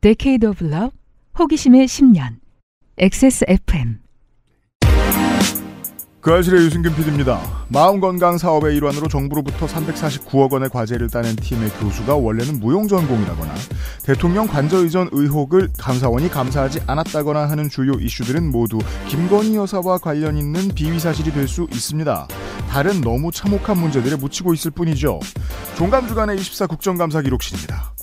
데케이 a d e of 호기심의 10년, XSFM. 그아실의 유승균 PD입니다. 마음건강 사업의 일환으로 정부로부터 349억 원의 과제를 따낸 팀의 교수가 원래는 무용 전공이라거나 대통령 관저 이전 의혹을 감사원이 감사하지 않았다거나 하는 주요 이슈들은 모두 김건희 여사와 관련 있는 비위 사실이 될 수 있습니다. 다른 너무 참혹한 문제들에 묻히고 있을 뿐이죠. 종감주간의 24 국정감사 기록실입니다.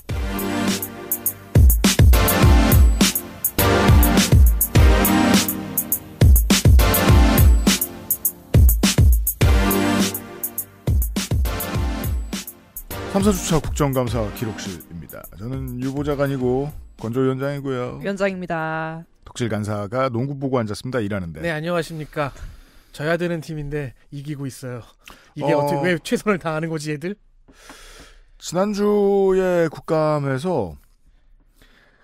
탐사주차 국정감사 기록실입니다. 저는 유보자가 아고 건조위원장이고요. 위원장입니다. 독실 간사가 농구 보고 앉았습니다. 일하는데. 네, 안녕하십니까. 져야 되는 팀인데 이기고 있어요. 이게 어... 떻게왜 최선을 다하는 거지 얘들? 지난주에 국감에서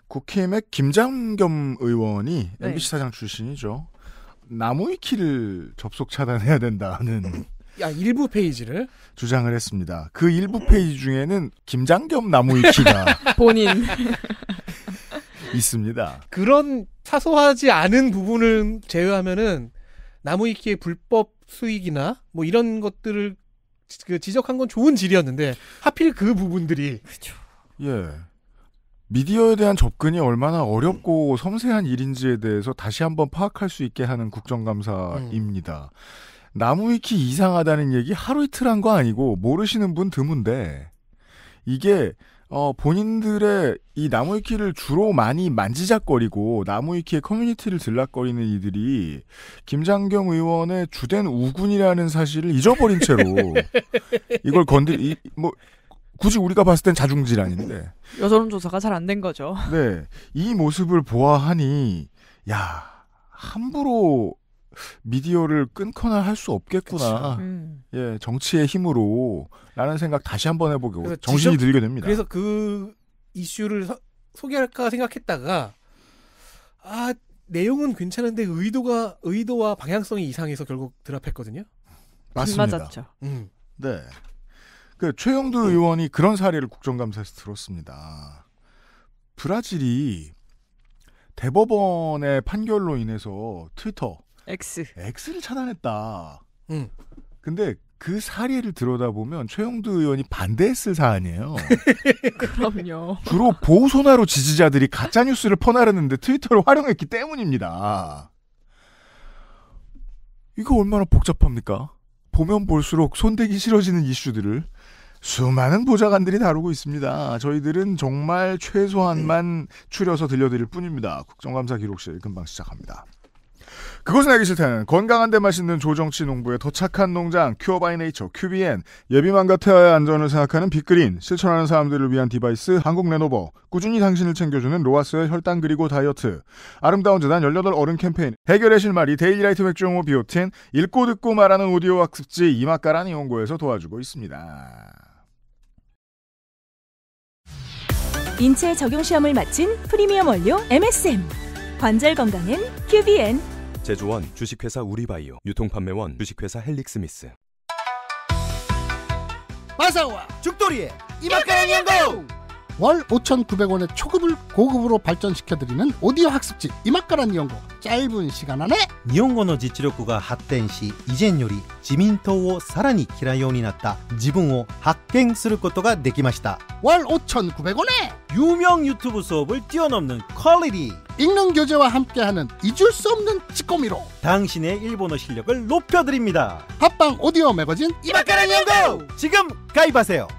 국힘의 김장겸 의원이 네. MBC 사장 출신이죠. 나무위키를 접속 차단해야 된다는 야, 일부 페이지를 주장을 했습니다. 그 일부 페이지 중에는 김장겸 나무위키가 본인 있습니다. 그런 사소하지 않은 부분을 제외하면은 나무위키의 불법 수익이나 뭐 이런 것들을 그 지적한 건 좋은 질이었는데 하필 그 부분들이 그렇 예. 미디어에 대한 접근이 얼마나 어렵고 섬세한 일인지에 대해서 다시 한번 파악할 수 있게 하는 국정감사입니다. 음. 나무위키 이상하다는 얘기 하루 이틀 한 거 아니고 모르시는 분 드문데 이게 어, 본인들의 이 나무위키를 주로 많이 만지작거리고 나무위키의 커뮤니티를 들락거리는 이들이 김장경 의원의 주된 우군이라는 사실을 잊어버린 채로 이걸 건드이 뭐 굳이 우리가 봤을 땐 자중질환인데 여론 조사가 잘 안 된 거죠. 네, 이 모습을 보아하니 야 함부로 미디어를 끊거나 할 수 없겠구나. 음. 예, 정치의 힘으로 라는 생각 다시 한번 해보고 정신이 지적, 들게 됩니다. 그래서 그 이슈를 서, 소개할까 생각했다가 아 내용은 괜찮은데 의도가 의도와 방향성이 이상해서 결국 드랍했거든요. 맞습니다. 맞았죠. 음. 네. 그 최영두 음. 의원이 그런 사례를 국정감사에서 들었습니다. 브라질이 대법원의 판결로 인해서 트위터 X. X를 차단했다. 응. 근데 그 사례를 들여다보면 최영두 의원이 반대했을 사안이에요. 그럼요. 주로 보수나로 지지자들이 가짜 뉴스를 퍼나르는데 트위터를 활용했기 때문입니다. 이거 얼마나 복잡합니까? 보면 볼수록 손대기 싫어지는 이슈들을 수많은 보좌관들이 다루고 있습니다. 저희들은 정말 최소한만 음. 추려서 들려드릴 뿐입니다. 국정감사 기록실 금방 시작합니다. 그것은 알기 싫다는 건강한데 맛있는 조정치 농부의 더 착한 농장 큐어 바이 네이처 QBN 예비만 과태아의 안전을 생각하는 빅그린 실천하는 사람들을 위한 디바이스 한국 레노버 꾸준히 당신을 챙겨주는 로아스의 혈당 그리고 다이어트 아름다운 재단 18 어른 캠페인 해결의 실마리 데일리라이트 맥주 용호 비오틴 읽고 듣고 말하는 오디오 학습지 이마카란 이용고에서 도와주고 있습니다. 인체 적용 시험을 마친 프리미엄 원료 MSM 관절 건강엔 QBN 제조원 주식회사 우리바이오 유통판매원 주식회사 헬릭스미스 마사와 죽돌이의 이만가랑 연구! 월 5,900원의 초급을 고급으로 발전시켜드리는 오디오 학습지 이마카란 니혼고 짧은 시간 안에 日本語の지力력発展し以前より自民党をさらに嫌いようになった自分を発見することが되きまし다월 5,900원에 유명 유튜브 수업을 뛰어넘는 퀄리티 읽는 교재와 함께하는 잊을 수 없는 찌꺼미로 당신의 일본어 실력을 높여드립니다 팟빵 오디오 매거진 이마카란 니혼고 지금 가입하세요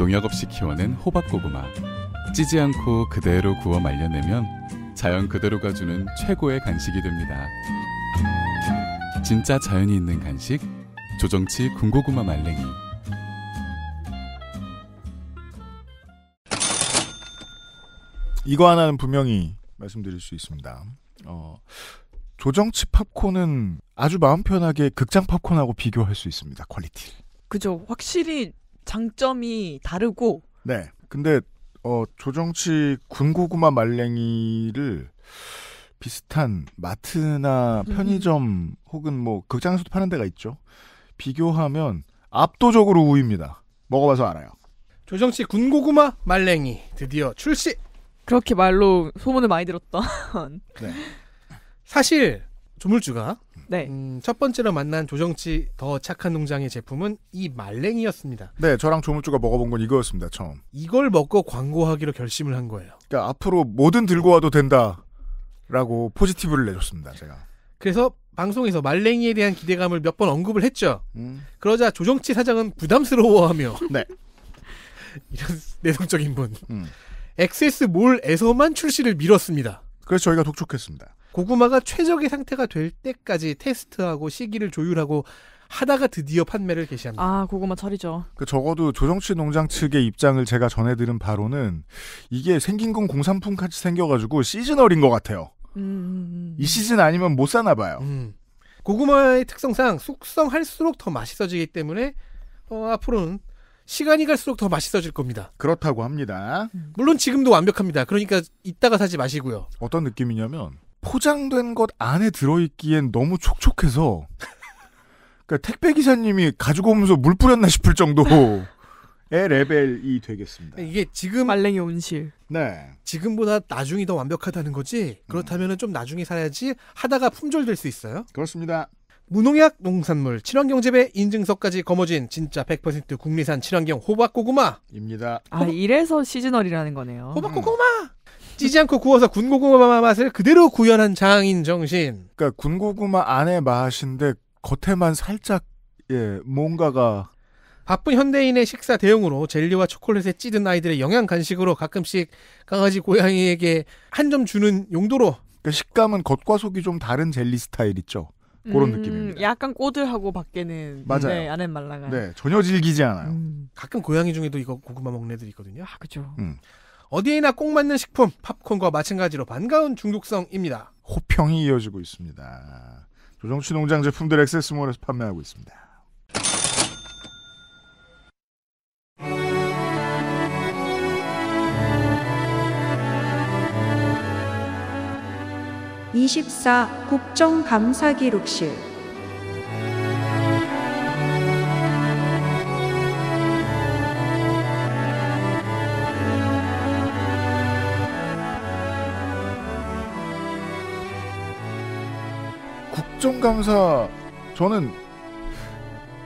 농약 없이 키워낸 호박고구마. 찌지 않고 그대로 구워 말려내면 자연 그대로가 주는 최고의 간식이 됩니다. 진짜 자연이 있는 간식, 조정치 군고구마 말랭이. 이거 하나는 분명히 말씀드릴 수 있습니다. 어, 조정치 팝콘은 아주 마음 편하게 극장 팝콘하고 비교할 수 있습니다. 퀄리티. 그죠. 확실히 장점이 다르고. 네. 근데 어, 조정치 군고구마 말랭이를 비슷한 마트나 음. 편의점 음. 혹은 뭐 극장에서도 파는 데가 있죠. 비교하면 압도적으로 우입니다. 위 먹어봐서 알아요. 조정치 군고구마 말랭이 드디어 출시. 그렇게 말로 소문을 많이 들었던. 네. 사실 조물주가 네. 음, 첫 번째로 만난 조정치 더 착한 농장의 제품은 이 말랭이였습니다. 네, 저랑 조물주가 먹어본 건 이거였습니다. 처음. 이걸 먹고 광고하기로 결심을 한 거예요. 그러니까 앞으로 뭐든 들고 와도 된다라고 포지티브를 내줬습니다. 제가. 그래서 방송에서 말랭이에 대한 기대감을 몇 번 언급을 했죠. 음. 그러자 조정치 사장은 부담스러워하며 네. 이런 내성적인 분. 음. 엑세스몰에서만 출시를 미뤘습니다. 그래서 저희가 독촉했습니다. 고구마가 최적의 상태가 될 때까지 테스트하고 시기를 조율하고 하다가 드디어 판매를 개시합니다. 아, 고구마 철이죠. 그 적어도 조정치 농장 측의 입장을 제가 전해드린 바로는 이게 생긴 건 공산품 같이 생겨가지고 시즈널인 것 같아요. 음... 음, 음. 이 시즌 아니면 못 사나 봐요. 음. 고구마의 특성상 숙성할수록 더 맛있어지기 때문에 어, 앞으로는 시간이 갈수록 더 맛있어질 겁니다. 그렇다고 합니다. 음. 물론 지금도 완벽합니다. 그러니까 이따가 사지 마시고요. 어떤 느낌이냐면 포장된 것 안에 들어있기엔 너무 촉촉해서 그러니까 택배 기사님이 가지고 오면서 물 뿌렸나 싶을 정도의 레벨이 되겠습니다. 네, 이게 지금 말랭이 온실. 네. 지금보다 나중이 더 완벽하다는 거지. 그렇다면 좀 나중에 사야지 하다가 품절될 수 있어요. 그렇습니다. 무농약 농산물 친환경 재배 인증서까지 거머쥔 진짜 100% 국내산 친환경 호박 고구마입니다. 아 호박... 이래서 시즈널이라는 거네요. 호박 고구마. 음. 찌지 않고 구워서 군고구마 맛을 그대로 구현한 장인 정신. 그러니까 군고구마 안에 맛인데 겉에만 살짝 예 뭔가가 바쁜 현대인의 식사 대용으로 젤리와 초콜릿에 찌든 아이들의 영양 간식으로 가끔씩 강아지 고양이에게 한 점 주는 용도로 그러니까 식감은 겉과 속이 좀 다른 젤리 스타일 있죠. 그런 음, 느낌입니다. 약간 꼬들하고 밖에는 네, 맞아요. 네, 안에 말랑한. 네, 전혀 질기지 않아요. 음. 가끔 고양이 중에도 이거 고구마 먹는 애들 이 있거든요. 아, 그죠. 음. 어디에나 꼭 맞는 식품 팝콘과 마찬가지로 반가운 중독성입니다. 호평이 이어지고 있습니다. 조정치 농장 제품들 액세스몰에서 판매하고 있습니다. (24) 국정감사기록실 국정감사 저는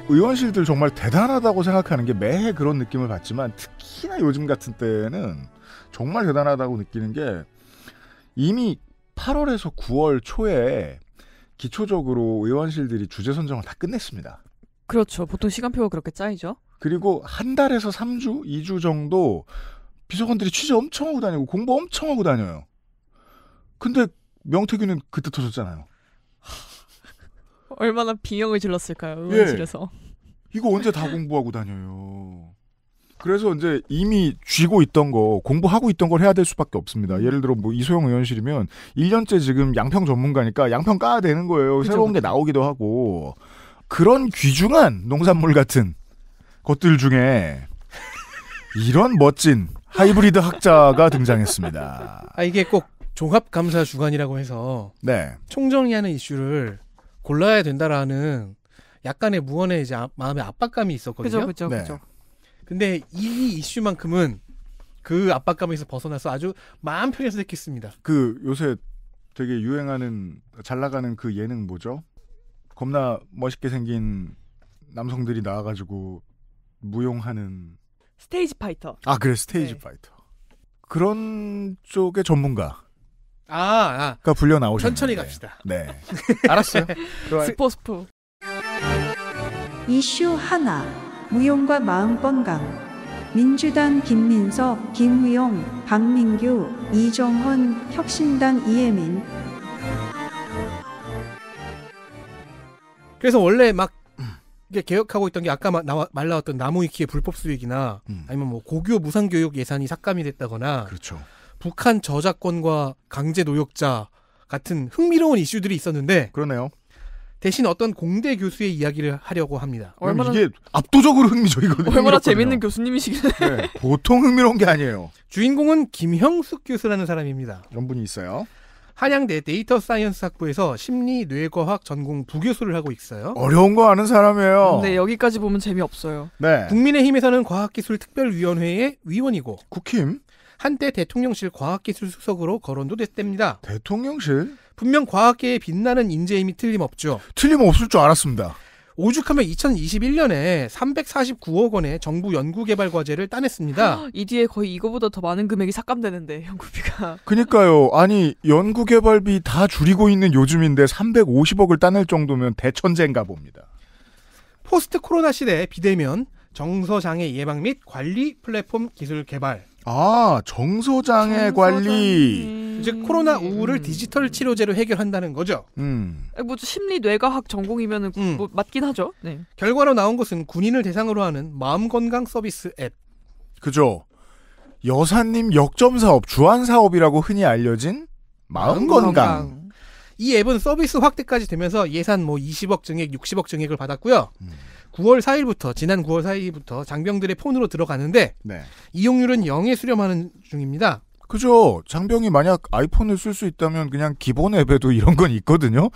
의원실들 정말 대단하다고 생각하는 게 매해 그런 느낌을 받지만 특히나 요즘 같은 때는 정말 대단하다고 느끼는 게 이미 8월에서 9월 초에 기초적으로 의원실들이 주제 선정을 다 끝냈습니다. 그렇죠. 보통 시간표가 그렇게 짜이죠. 그리고 한 달에서 3주, 2주 정도 비서관들이 취재 엄청 하고 다니고 공부 엄청 하고 다녀요. 근데 명태균은 그때 터졌잖아요. 얼마나 비형을 질렀을까요? 의원실에서. 예. 이거 언제 다 공부하고 다녀요. 그래서 이제 이미 쥐고 있던 거, 공부하고 있던 걸 해야 될 수밖에 없습니다. 예를 들어 뭐 이소영 의원실이면 1년째 지금 양평 전문가니까 양평 까야 되는 거예요. 그쵸, 새로운 그쵸. 게 나오기도 하고. 그런 귀중한 농산물 같은 것들 중에 이런 멋진 하이브리드 학자가 등장했습니다. 아, 이게 꼭 종합감사 주관이라고 해서 네. 총정리하는 이슈를 골라야 된다라는 약간의 무언의 이제 아, 마음의 압박감이 있었거든요. 그죠, 그죠, 네. 그죠. 근데 이 이슈만큼은 그 압박감에서 벗어나서 아주 마음 편해서 느꼈습니다그 요새 되게 유행하는 잘 나가는 그 예능 뭐죠? 겁나 멋있게 생긴 남성들이 나와가지고 무용하는 스테이지 파이터. 아 그래 스테이지 네. 파이터. 그런 쪽의 전문가. 아, 아. 그러니까 불려 나오셨 천천히 갑시다. 네. 알았어요. 스포 스포. 이슈 하나. 무용과 마음 건강. 민주당 김민석, 김우영, 박민규, 이정헌, 혁신당 이혜민. 그래서 원래 막 이게 개혁하고 있던 게 아까 말 나와, 말 나왔던 나무위키의 불법 수익이나 음. 아니면 뭐 고교 무상교육 예산이 삭감이 됐다거나 그렇죠. 북한 저작권과 강제 노역자 같은 흥미로운 이슈들이 있었는데 그러네요. 대신 어떤 공대 교수의 이야기를 하려고 합니다. 음, 얼마나 이게 압도적으로 흥미죠 이거. 얼마나 재밌는 교수님이시길래. 네, 보통 흥미로운 게 아니에요. 주인공은 김형숙 교수라는 사람입니다. 이런 분이 있어요. 한양대 데이터 사이언스 학부에서 심리 뇌과학 전공 부교수를 하고 있어요. 어려운 거 아는 사람이에요. 네, 여기까지 보면 재미없어요. 네. 국민의힘에서는 과학기술특별위원회의 위원이고 국힘 한때 대통령실 과학기술수석으로 거론도 됐답니다. 대통령실? 분명 과학계의 빛나는 인재임이 틀림없죠. 틀림없을 줄 알았습니다. 오죽하면 2021년에 349억 원의 정부 연구개발 과제를 따냈습니다. 이 뒤에 거의 이거보다 더 많은 금액이 삭감되는데 연구비가. 그니까요. 아니 연구개발비 다 줄이고 있는 요즘인데 350억을 따낼 정도면 대천재인가 봅니다. 포스트 코로나 시대 비대면 정서장애 예방 및 관리 플랫폼 기술 개발 아, 정소장애 관리. 이제 코로나 우울을 디지털 치료제로 해결한다는 거죠. 음. 뭐 심리 뇌과학 전공이면은 음. 뭐 맞긴 하죠. 네. 결과로 나온 것은 군인을 대상으로 하는 마음 건강 서비스 앱. 그죠. 여사님 역점 사업, 주안 사업이라고 흔히 알려진 마음 건강. 이 앱은 서비스 확대까지 되면서 예산 뭐 20억 증액, 60억 증액을 받았고요. 음. 9월 4일부터 지난 9월 4일부터 장병들의 폰으로 들어가는데 네. 이용률은 0에 수렴하는 중입니다. 그죠. 장병이 만약 아이폰을 쓸 수 있다면 그냥 기본 앱에도 이런 건 있거든요.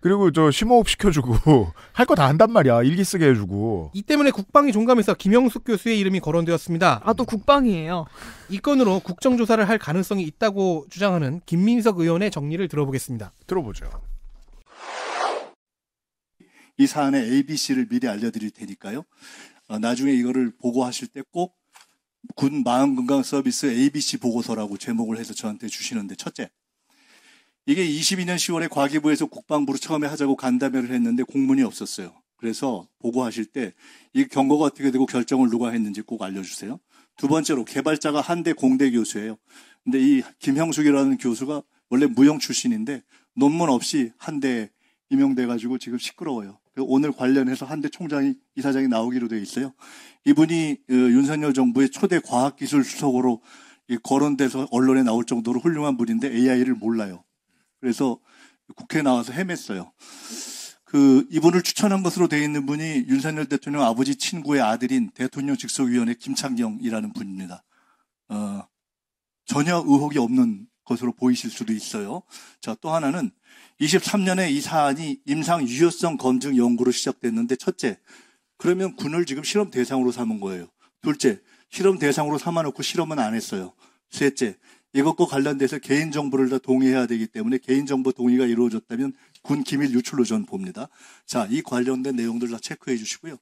그리고 저 심호흡 시켜주고 할 거 다 한단 말이야. 일기 쓰게 해주고. 이 때문에 국방위 종감에서 김영숙 교수의 이름이 거론되었습니다. 아 또 국방이에요. 이 건으로 국정조사를 할 가능성이 있다고 주장하는 김민석 의원의 정리를 들어보겠습니다. 들어보죠. 이 사안의 ABC를 미리 알려드릴 테니까요. 어, 나중에 이거를 보고하실 때 꼭 군 마음건강서비스 ABC 보고서라고 제목을 해서 저한테 주시는데 첫째, 이게 22년 10월에 과기부에서 국방부로 처음에 하자고 간담회를 했는데 공문이 없었어요. 그래서 보고하실 때 이 경고가 어떻게 되고 결정을 누가 했는지 꼭 알려주세요. 두 번째로 개발자가 한대 공대 교수예요. 근데 이 김형숙이라는 교수가 원래 무용 출신인데 논문 없이 한대 임용돼가지고 지금 시끄러워요. 그 오늘 관련해서 한대 총장이 이사장이 나오기로 돼 있어요. 이분이 그 윤석열 정부의 초대 과학기술 수석으로 거론돼서 언론에 나올 정도로 훌륭한 분인데 AI를 몰라요. 그래서 국회에 나와서 헤맸어요. 그 이분을 추천한 것으로 되어 있는 분이 윤석열 대통령 아버지 친구의 아들인 대통령 직속위원회 김창경이라는 분입니다. 어, 전혀 의혹이 없는 것으로 보이실 수도 있어요. 자, 또 하나는 23년에 이 사안이 임상 유효성 검증 연구로 시작됐는데 첫째, 그러면 군을 지금 실험 대상으로 삼은 거예요. 둘째, 실험 대상으로 삼아놓고 실험은 안 했어요. 셋째, 이것과 관련돼서 개인정보를 다 동의해야 되기 때문에 개인정보 동의가 이루어졌다면 군 기밀 유출로 전 봅니다. 자, 이 관련된 내용들 다 체크해 주시고요.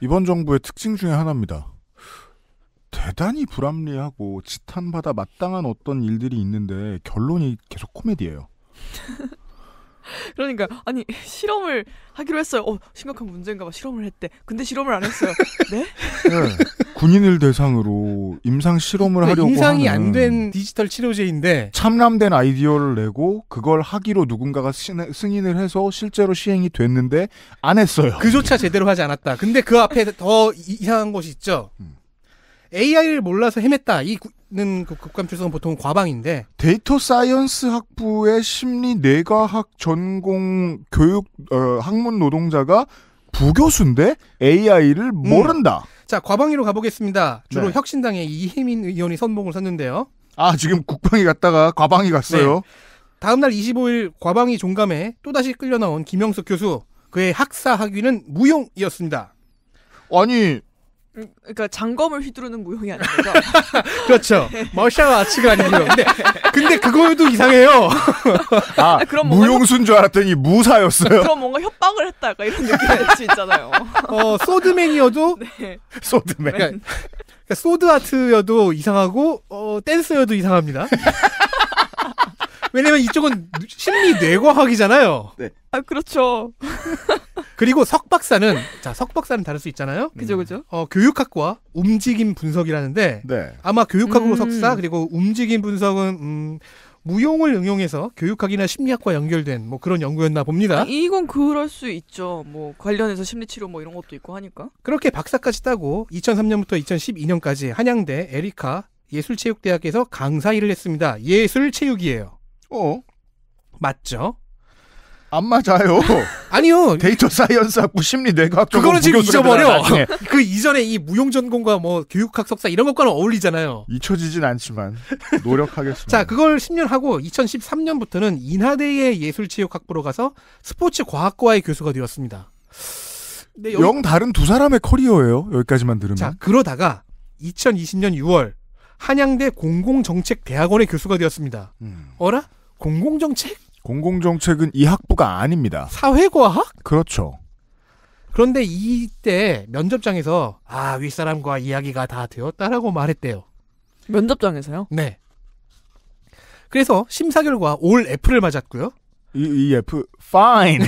이번 정부의 특징 중에 하나입니다. 대단히 불합리하고 지탄받아 마땅한 어떤 일들이 있는데 결론이 계속 코미디예요. 그러니까 아니 실험을 하기로 했어요. 어 심각한 문제인가 봐 실험을 했대. 근데 실험을 안 했어요. 네? 네. 군인을 대상으로 임상 실험을 네, 하려고 임상이 안 된 디지털 치료제인데 참람된 아이디어를 내고 그걸 하기로 누군가가 승인을 해서 실제로 시행이 됐는데 안 했어요. 그조차 제대로 하지 않았다. 근데 그 앞에 더 이상한 것이 있죠. 음. AI를 몰라서 헤맸다. 이는 그 국감 출석은 보통 과방인데 데이터 사이언스 학부의 심리 내과학 전공 교육 어, 학문 노동자가 부교수인데 AI를 음. 모른다. 음. 자, 과방위로 가보겠습니다. 주로 네. 혁신당의 이혜민 의원이 선봉을 섰는데요. 아, 지금 국방위 갔다가 과방위 갔어요. 네. 다음날 25일 과방위 종감에 또다시 끌려 나온 김영석 교수. 그의 학사 학위는 무용이었습니다. 아니, 음, 그러니까 장검을 휘두르는 무용이 아닌 거 그렇죠. 머샬 아츠가 아닌 무용. 근데 근데 그거도 이상해요. 아, 아 그럼 무용수인 줄 알았더니 무사였어요. 그럼 뭔가 협박을 했다 약간 이런 느낌이 수 있잖아요. 어 소드맨이어도 네. 소드맨. 그러니까, 그러니까 소드 아트여도 이상하고 어 댄서여도 이상합니다. 왜냐면 이쪽은 심리 뇌과학이잖아요. 네. 아 그렇죠. 그리고 석 박사는 자석 박사는 다를 수 있잖아요. 음. 그죠 그죠. 어 교육학과 움직임 분석이라는데 네. 아마 교육학으로 음. 석사 그리고 움직임 분석은 음, 무용을 응용해서 교육학이나 심리학과 연결된 뭐 그런 연구였나 봅니다. 아, 이건 그럴 수 있죠. 뭐 관련해서 심리치료 뭐 이런 것도 있고 하니까. 그렇게 박사까지 따고 2003년부터 2012년까지 한양대 에리카 예술체육대학에서 강사 일을 했습니다. 예술체육이에요. 어. 맞죠? 안 맞아요. 아니요. 데이터 사이언스하고 심리 뇌과학 그거는 지금 잊어버려. 그 이전에 이 무용전공과 뭐 교육학 석사 이런 것과는 어울리잖아요. 잊혀지진 않지만 노력하겠습니다. 자, 그걸 10년 하고 2013년부터는 인하대의 예술체육학부로 가서 스포츠 과학과의 교수가 되었습니다. 네, 여기... 영 다른 두 사람의 커리어예요. 여기까지만 들으면. 자, 그러다가 2020년 6월 한양대 공공정책대학원의 교수가 되었습니다. 음. 어라? 공공정책? 공공정책은 이 학부가 아닙니다. 사회과학? 그렇죠. 그런데 이때 면접장에서 아 윗사람과 이야기가 다 되었다라고 말했대요. 면접장에서요? 네. 그래서 심사 결과 올 F를 맞았고요. 이, 이 F fine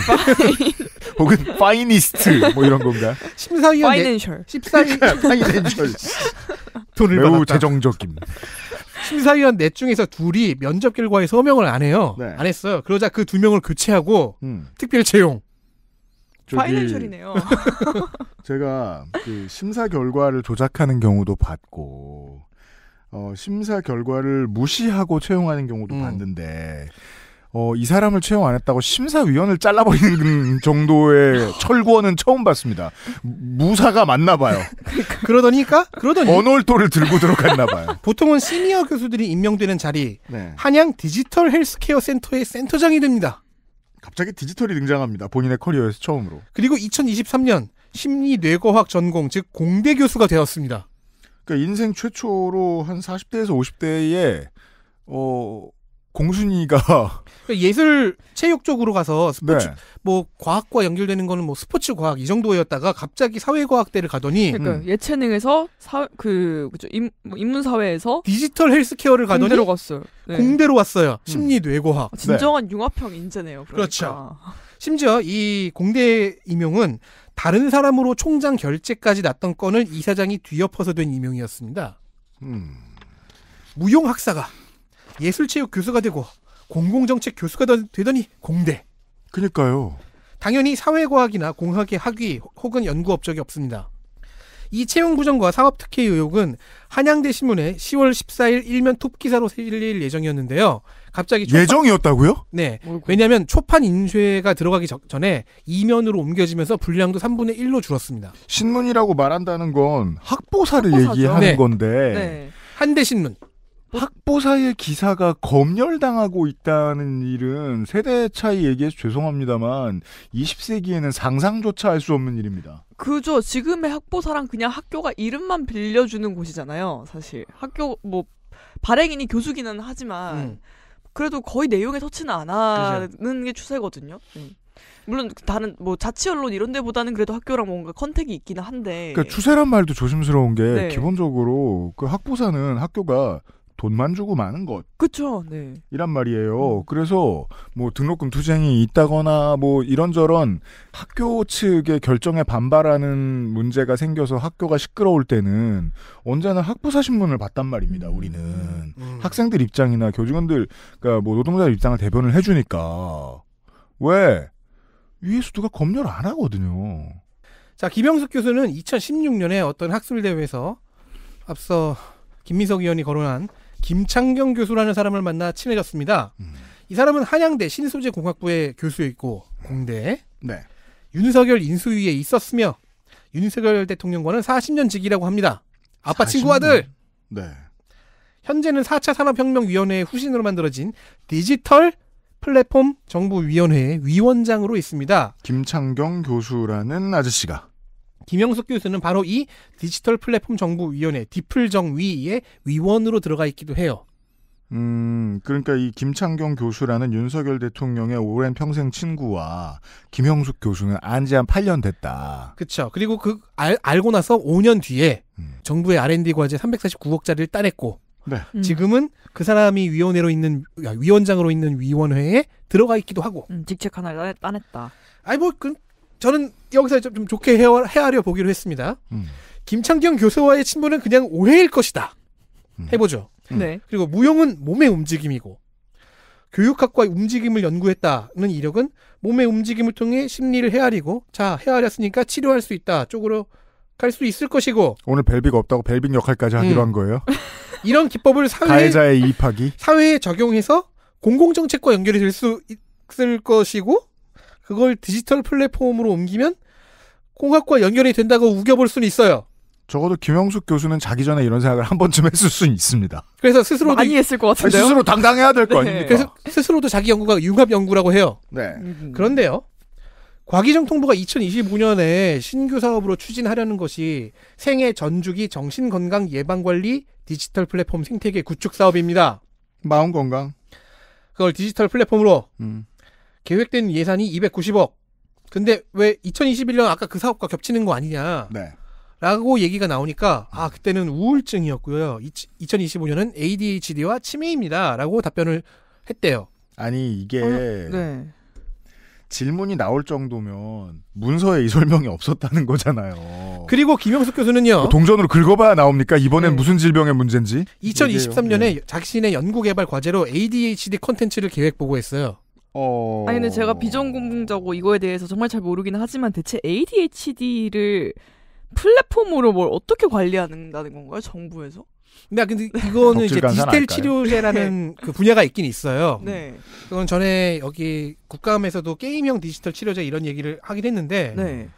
혹은 파이니스트 뭐 이런 건가? 심사위원 내, 심사위, 심사위원 돈을 매우 받았다. 재정적임. 심사위원 넷 중에서 둘이 면접 결과에 서명을 안 해요. 네. 안 했어요. 그러자 그 두 명을 교체하고 음. 특별 채용. 파이낸셜이네요. 제가 그 심사 결과를 조작하는 경우도 봤고 어, 심사 결과를 무시하고 채용하는 경우도 음. 봤는데 어, 이 사람을 채용 안 했다고 심사위원을 잘라버리는 정도의 철구원은 처음 봤습니다. 무사가 맞나 봐요. 그러니까. 그러더니까 그러더니 언월도를 들고 들어갔나 봐요. 보통은 시니어 교수들이 임명되는 자리 네. 한양 디지털 헬스케어 센터의 센터장이 됩니다. 갑자기 디지털이 등장합니다. 본인의 커리어에서 처음으로. 그리고 2023년 심리 뇌과학 전공 즉 공대 교수가 되었습니다. 그러니까 인생 최초로 한 40대에서 50대에 어 공순이가 그러니까 예술 체육 쪽으로 가서 스포츠 네. 뭐 과학과 연결되는 거는 뭐 스포츠 과학 이 정도였다가 갑자기 사회과학대를 가더니 그러니까 음. 예체능에서 사 그 그죠 뭐 인, 문사회에서 디지털 헬스케어를 가더니 공대로 갔어요. 네. 공대로 왔어요. 심리 뇌과학 음. 아, 진정한 네. 융합형 인재네요. 그러니까. 그렇죠. 심지어 이 공대 임용은 다른 사람으로 총장 결재까지 났던 건을 이사장이 뒤엎어서 된 임용이었습니다. 음. 무용 학사가 예술체육 교수가 되고 공공정책 교수가 되더니 공대. 그니까요. 당연히 사회과학이나 공학의 학위 혹은 연구 업적이 없습니다. 이 채용 부정과 사업 특혜 의혹은 한양대 신문에 10월 14일 일면 톱 기사로 실릴 예정이었는데요. 갑자기 초판, 예정이었다고요? 네. 왜냐하면 초판 인쇄가 들어가기 전에 2면으로 옮겨지면서 분량도 3분의 1로 줄었습니다. 신문이라고 말한다는 건 학보사를 학보사죠. 얘기하는 네. 건데 네. 한대 신문. 뭐 학보 사의 기사가 검열당하고 있다는 일은 세대 차이 얘기해서 죄송합니다만 20세기에는 상상조차 할 수 없는 일입니다. 그죠. 지금의 학보사랑 그냥 학교가 이름만 빌려주는 곳이잖아요. 사실 학교 뭐 발행인이 교수기는 하지만 음. 그래도 거의 내용에 터치는 안 하는 그죠. 게 추세거든요. 음. 물론 다른 뭐 자치 언론 이런 데보다는 그래도 학교랑 뭔가 컨택이 있기는 한데 그러니까 추세란 말도 조심스러운 게 네. 기본적으로 그 학부사는 학교가 돈만 주고 많은 것. 그쵸, 네. 이란 말이에요. 음. 그래서 뭐 등록금 투쟁이 있다거나 뭐 이런저런 학교 측의 결정에 반발하는 문제가 생겨서 학교가 시끄러울 때는 언제나 학부사 신문을 봤단 말입니다, 음. 우리는. 음. 학생들 입장이나 교직원들, 그니까 러뭐 노동자 입장을 대변을 해주니까. 왜? 위에서 누가 검열 안 하거든요. 자, 김영숙 교수는 2016년에 어떤 학술대회에서 앞서 김민석 의원이 거론한 김창경 교수라는 사람을 만나 친해졌습니다. 음. 이 사람은 한양대 신소재공학부의 교수에있고 공대 네. 윤석열 인수위에 있었으며 윤석열 대통령과는 40년 직이라고 합니다. 아빠 40년. 친구 아들. 네. 현재는 4차 산업혁명위원회의 후신으로 만들어진 디지털 플랫폼 정부위원회의 위원장으로 있습니다. 김창경 교수라는 아저씨가 김영숙 교수는 바로 이 디지털 플랫폼 정부위원회 디플정위의 위원으로 들어가 있기도 해요. 음, 그러니까 이 김창경 교수라는 윤석열 대통령의 오랜 평생 친구와 김영숙 교수는 안지 한 8년 됐다. 그렇죠. 그리고 그 알, 알고 나서 5년 뒤에 음. 정부의 R&D 과제 349억짜리를 따냈고 네. 음. 지금은 그 사람이 위원회로 있는 위원장으로 있는 위원회에 들어가 있기도 하고 음, 직책 하나를 따냈다. 아니 뭐그 저는 여기서 좀, 좀 좋게 헤어, 헤아려 보기로 했습니다. 음. 김창경 교수와의 친분은 그냥 오해일 것이다. 음. 해보죠. 음. 네. 그리고 무용은 몸의 움직임이고 교육학과 움직임을 연구했다는 이력은 몸의 움직임을 통해 심리를 헤아리고 자 헤아렸으니까 치료할 수 있다 쪽으로 갈 수 있을 것이고 오늘 벨비가 없다고 벨빈 역할까지 하기로 음. 한 거예요. 이런 기법을 사회 가해자의 입학이 사회에 적용해서 공공정책과 연결이 될 수 있을 것이고 그걸 디지털 플랫폼으로 옮기면 공학과 연결이 된다고 우겨볼 수는 있어요. 적어도 김영숙 교수는 자기 전에 이런 생각을 한 번쯤 했을 수는 있습니다. 그래서 스스로도 많이 했을 것 같은데요. 스스로 당당해야 될거 네. 아닙니까? 그래서 스스로도 자기 연구가 융합 연구라고 해요. 네. 음. 그런데요. 과기정통부가 2025년에 신규 사업으로 추진하려는 것이 생애 전주기 정신건강 예방관리 디지털 플랫폼 생태계 구축 사업입니다. 마음 건강. 그걸 디지털 플랫폼으로 음. 계획된 예산이 290억. 근데 왜 2021년 아까 그 사업과 겹치는 거 아니냐? 네. 라고 얘기가 나오니까 아 그때는 우울증이었고요. 2025년은 ADHD와 치매입니다라고 답변을 했대요. 아니 이게 어, 네. 질문이 나올 정도면 문서에 이 설명이 없었다는 거잖아요. 그리고 김영숙 교수는요. 어, 동전으로 긁어봐야 나옵니까? 이번엔 네. 무슨 질병의 문제인지? 2023년에 네. 자신의 연구개발 과제로 ADHD 콘텐츠를 계획 보고했어요. 어... 아니 근데 제가 비전공자고 이거에 대해서 정말 잘 모르긴 하지만 대체 ADHD를 플랫폼으로 뭘 어떻게 관리하는다는 건가요? 정부에서? 네, 아, 근데 이거는 이제 디지털 치료제라는 네. 그 분야가 있긴 있어요. 네. 그건 전에 여기 국감에서도 게임형 디지털 치료제 이런 얘기를 하긴 했는데 네.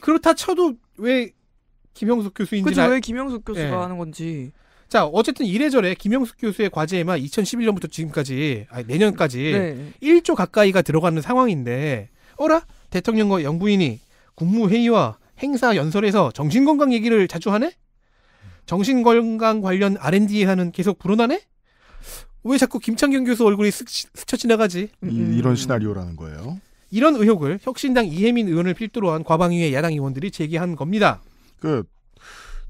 그렇다 쳐도 왜 김형숙 교수인지 그죠 알... 왜 김형숙 교수가 네. 하는 건지 자, 어쨌든 이래저래 김영숙 교수의 과제에만 2011년부터 지금까지, 아니, 내년까지 네. 1조 가까이가 들어가는 상황인데, 어라? 대통령과 영부인이 국무회의와 행사 연설에서 정신건강 얘기를 자주 하네? 정신건강 관련 R&D 하는 계속 불어나네? 왜 자꾸 김창경 교수 얼굴이 스, 스쳐 지나가지? 음. 이런 시나리오라는 거예요. 이런 의혹을 혁신당 이혜민 의원을 필두로 한 과방위의 야당 의원들이 제기한 겁니다. 그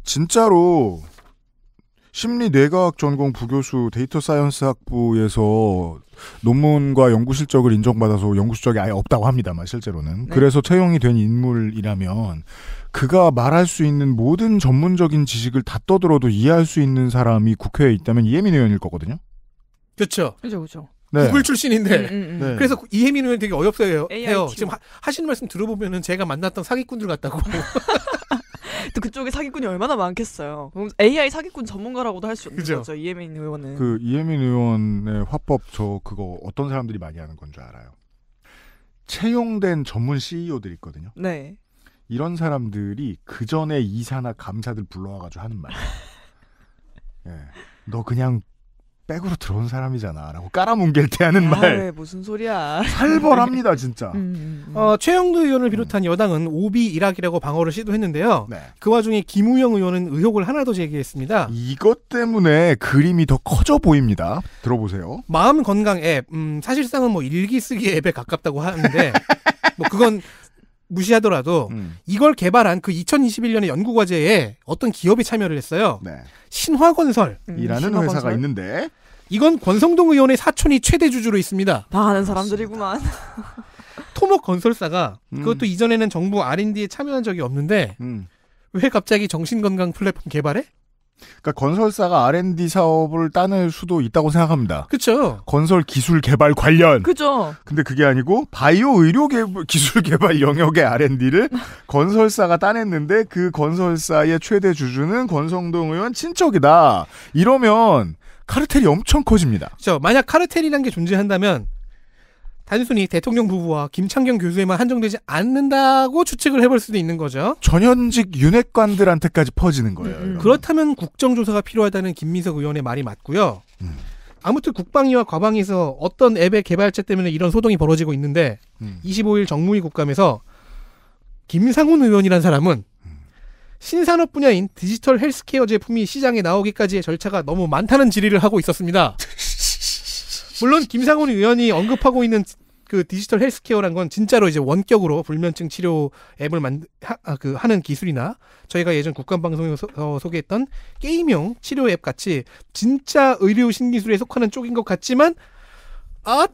진짜로 심리뇌과학 전공 부교수 데이터 사이언스 학부에서 논문과 연구 실적을 인정받아서 연구 실적이 아예 없다고 합니다만 실제로는 네. 그래서 채용이 된 인물이라면 그가 말할 수 있는 모든 전문적인 지식을 다 떠들어도 이해할 수 있는 사람이 국회에 있다면 이혜민 의원일 거거든요. 그렇죠. 그렇죠, 그렇죠. 네. 구글 출신인데 음, 음, 음. 네. 그래서 이혜민 의원 되게 어렵어요 요 지금 하, 시는 말씀 들어보면은 제가 만났던 사기꾼들 같다고. 또 그쪽에 사기꾼이 얼마나 많겠어요. 그럼 AI 사기꾼 전문가라고도 할 수 있는 거죠. 이혜민 의원은. 그 이혜민 의원의 화법 저 그거 어떤 사람들이 많이 하는 건 줄 알아요. 채용된 전문 CEO들 있거든요. 네. 이런 사람들이 그 전에 이사나 감사들 불러와가지고 하는 말이에너 예. 그냥 백으로 들어온 사람이잖아라고 깔아뭉갤 때 하는 야, 아, 말. 왜, 무슨 소리야. 살벌합니다 진짜. 음, 음. 음. 어, 최영도 의원을 비롯한 음. 여당은 오비 일학이라고 방어를 시도했는데요. 네. 그 와중에 김우영 의원은 의혹을 하나 더 제기했습니다. 이것 때문에 그림이 더 커져 보입니다. 들어보세요. 마음 건강 앱. 음, 사실상은 뭐 일기 쓰기 앱에 가깝다고 하는데 뭐 그건 무시하더라도 음. 이걸 개발한 그 2021년의 연구 과제에 어떤 기업이 참여를 했어요. 네. 신화건설이라는 음, 신화건설. 회사가 있는데 이건 권성동 의원의 사촌이 최대 주주로 있습니다. 다 아는 사람들이구만. 토목 건설사가 음. 그것도 이전에는 정부 R&D에 참여한 적이 없는데 음. 왜 갑자기 정신건강 플랫폼 개발해? 그러니까 건설사가 R&D 사업을 따낼 수도 있다고 생각합니다. 그렇죠. 건설 기술 개발 관련. 그죠. 근데 그게 아니고 바이오 의료 개, 기술 개발 영역의 R&D를 건설사가 따냈는데 그 건설사의 최대 주주는 권성동 의원 친척이다. 이러면 카르텔이 엄청 커집니다. 그렇죠. 만약 카르텔이란 게 존재한다면 단순히 대통령 부부와 김창경 교수에만 한정되지 않는다고 추측을 해볼 수도 있는 거죠. 전현직 윤핵관들한테까지 퍼지는 거예요. 음. 음. 그렇다면 국정조사가 필요하다는 김민석 의원의 말이 맞고요. 음. 아무튼 국방위와 과방위에서 어떤 앱의 개발자 때문에 이런 소동이 벌어지고 있는데 음. 25일 정무위 국감에서 김상훈 의원이란 사람은 음. 신산업 분야인 디지털 헬스케어 제품이 시장에 나오기까지의 절차가 너무 많다는 질의를 하고 있었습니다. 물론 김상훈 의원이 언급하고 있는 그 디지털 헬스케어란 건 진짜로 이제 원격으로 불면증 치료 앱을 만, 하, 아, 그 하는 기술이나 저희가 예전 국간방송에서 소개했던 게임용 치료 앱 같이 진짜 의료 신기술에 속하는 쪽인 것 같지만, 아,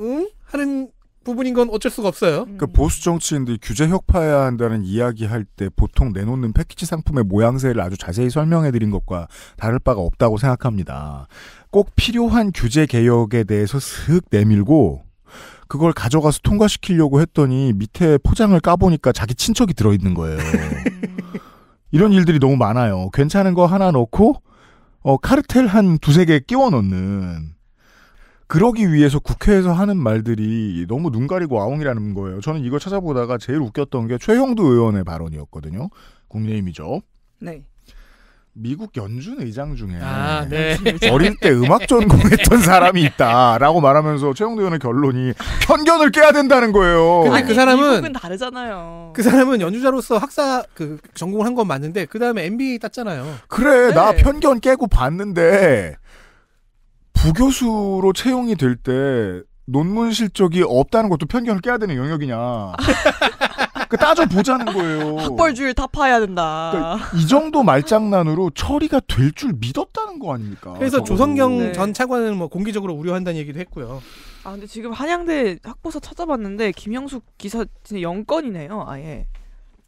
응? 하는 부분인 건 어쩔 수가 없어요. 그 보수 정치인들이 규제 혁파해야 한다는 이야기할 때 보통 내놓는 패키지 상품의 모양새를 아주 자세히 설명해 드린 것과 다를 바가 없다고 생각합니다. 꼭 필요한 규제 개혁에 대해서 슥 내밀고 그걸 가져가서 통과시키려고 했더니 밑에 포장을 까보니까 자기 친척이 들어있는 거예요. 이런 일들이 너무 많아요. 괜찮은 거 하나 넣고 어, 카르텔 한 두세 개 끼워 넣는 그러기 위해서 국회에서 하는 말들이 너무 눈 가리고 아웅이라는 거예요. 저는 이거 찾아보다가 제일 웃겼던 게 최형두 의원의 발언이었거든요. 국민의힘이죠. 네. 미국 연준 의장 중에 아, 네. 어릴 때 음악 전공했던 사람이 있다라고 말하면서 최영도 의원의 결론이 편견을 깨야 된다는 거예요. 근데 아니, 그 사람은 미국은 다르잖아요. 그 사람은 연주자로서 학사 그 전공을 한 건 맞는데 그 다음에 MBA 땄잖아요. 그래 네. 나 편견 깨고 봤는데 부교수로 채용이 될 때 논문 실적이 없다는 것도 편견을 깨야 되는 영역이냐. 그러니까 따져 보자는 거예요. 학벌주의를 다 파야 된다. 그러니까 이 정도 말장난으로 처리가 될 줄 믿었다는 거 아닙니까? 그래서 조성경 네. 전 차관은 뭐 공개적으로 우려한다는 얘기도 했고요. 아 근데 지금 한양대 학보사 찾아봤는데 김영숙 기사 진짜 영건이네요. 아예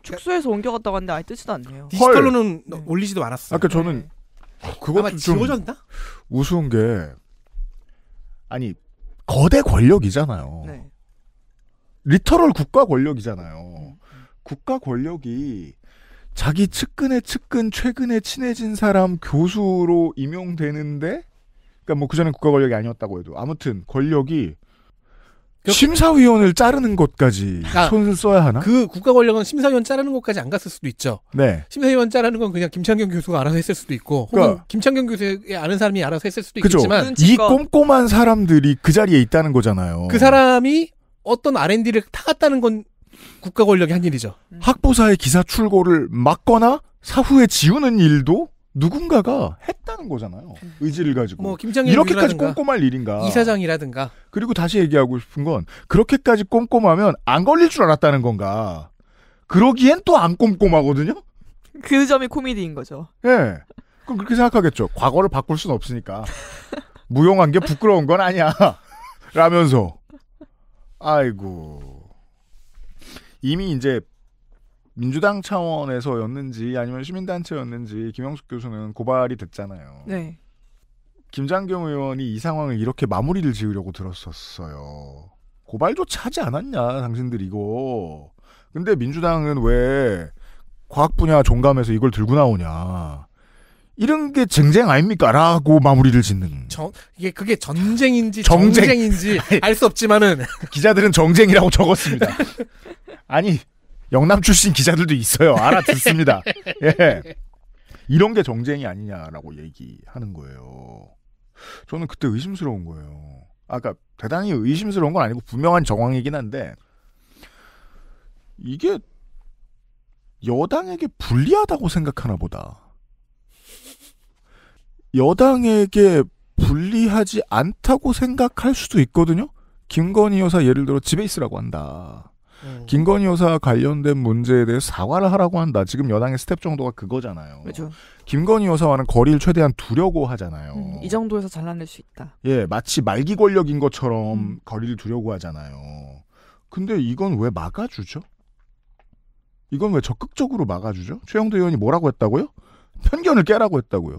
축소해서 옮겨갔다고 하는데 아예 뜨지도 않네요. 디지털로는 네. 올리지도 않았어요. 아까 저는 네. 그거도좀 지워졌나? 우스운 게 아니 거대 권력이잖아요. 네. 리터럴 국가 권력이잖아요. 국가 권력이 자기 측근의 측근 최근에 친해진 사람 교수로 임용되는데 그러니까 뭐 그전엔 국가 권력이 아니었다고 해도 아무튼 권력이 그러니까 심사위원을 자르는 것까지 아, 그러니까 손을 써야 하나? 그 국가 권력은 심사위원 자르는 것까지 안 갔을 수도 있죠. 네. 심사위원 자르는 건 그냥 김창경 교수가 알아서 했을 수도 있고, 혹은 그러니까, 김창경 교수의 아는 사람이 알아서 했을 수도 그쵸. 있겠지만, 이 꼼꼼한 사람들이 그 자리에 있다는 거잖아요. 그 사람이 어떤 R&D를 타갔다는 건 국가 권력이 한 일이죠. 음. 학보사의 기사 출고를 막거나 사후에 지우는 일도 누군가가 했다는 거잖아요. 음. 의지를 가지고. 뭐 이렇게까지 꼼꼼할 일인가? 이사장이라든가. 그리고 다시 얘기하고 싶은 건 그렇게까지 꼼꼼하면 안 걸릴 줄 알았다는 건가? 그러기엔 또 안 꼼꼼하거든요. 그 점이 코미디인 거죠. 예. 네. 그럼 그렇게 생각하겠죠. 과거를 바꿀 수는 없으니까 무용한 게 부끄러운 건 아니야. 라면서 아이고. 이미 이제 민주당 차원에서였는지 아니면 시민단체였는지 김영숙 교수는 고발이 됐잖아요. 네. 김장경 의원이 이 상황을 이렇게 마무리를 지으려고 들었었어요. 고발조차 하지 않았냐, 당신들 이거. 근데 민주당은 왜 과학 분야 종감에서 이걸 들고 나오냐. 이런 게 쟁쟁 아닙니까라고 마무리를 짓는. 정, 이게 그게 전쟁인지 정쟁. 인지 알 수 없지만은 기자들은 정쟁이라고 적었습니다. 아니 영남 출신 기자들도 있어요. 알아듣습니다. 예. 이런 게 정쟁이 아니냐라고 얘기하는 거예요. 저는 그때 의심스러운 거예요. 아까 그러니까 대단히 의심스러운 건 아니고 분명한 정황이긴 한데 이게 여당에게 불리하다고 생각하나 보다. 여당에게 불리하지 않다고 생각할 수도 있거든요. 김건희 여사 예를 들어 집에 있으라고 한다. 음. 김건희 여사 관련된 문제에 대해 사과를 하라고 한다. 지금 여당의 스텝 정도가 그거잖아요. 그렇죠. 김건희 여사와는 거리를 최대한 두려고 하잖아요. 음, 이 정도에서 잘라낼 수 있다. 예, 마치 말기 권력인 것처럼 음. 거리를 두려고 하잖아요. 근데 이건 왜 막아주죠? 이건 왜 적극적으로 막아주죠? 최영도 의원이 뭐라고 했다고요? 편견을 깨라고 했다고요.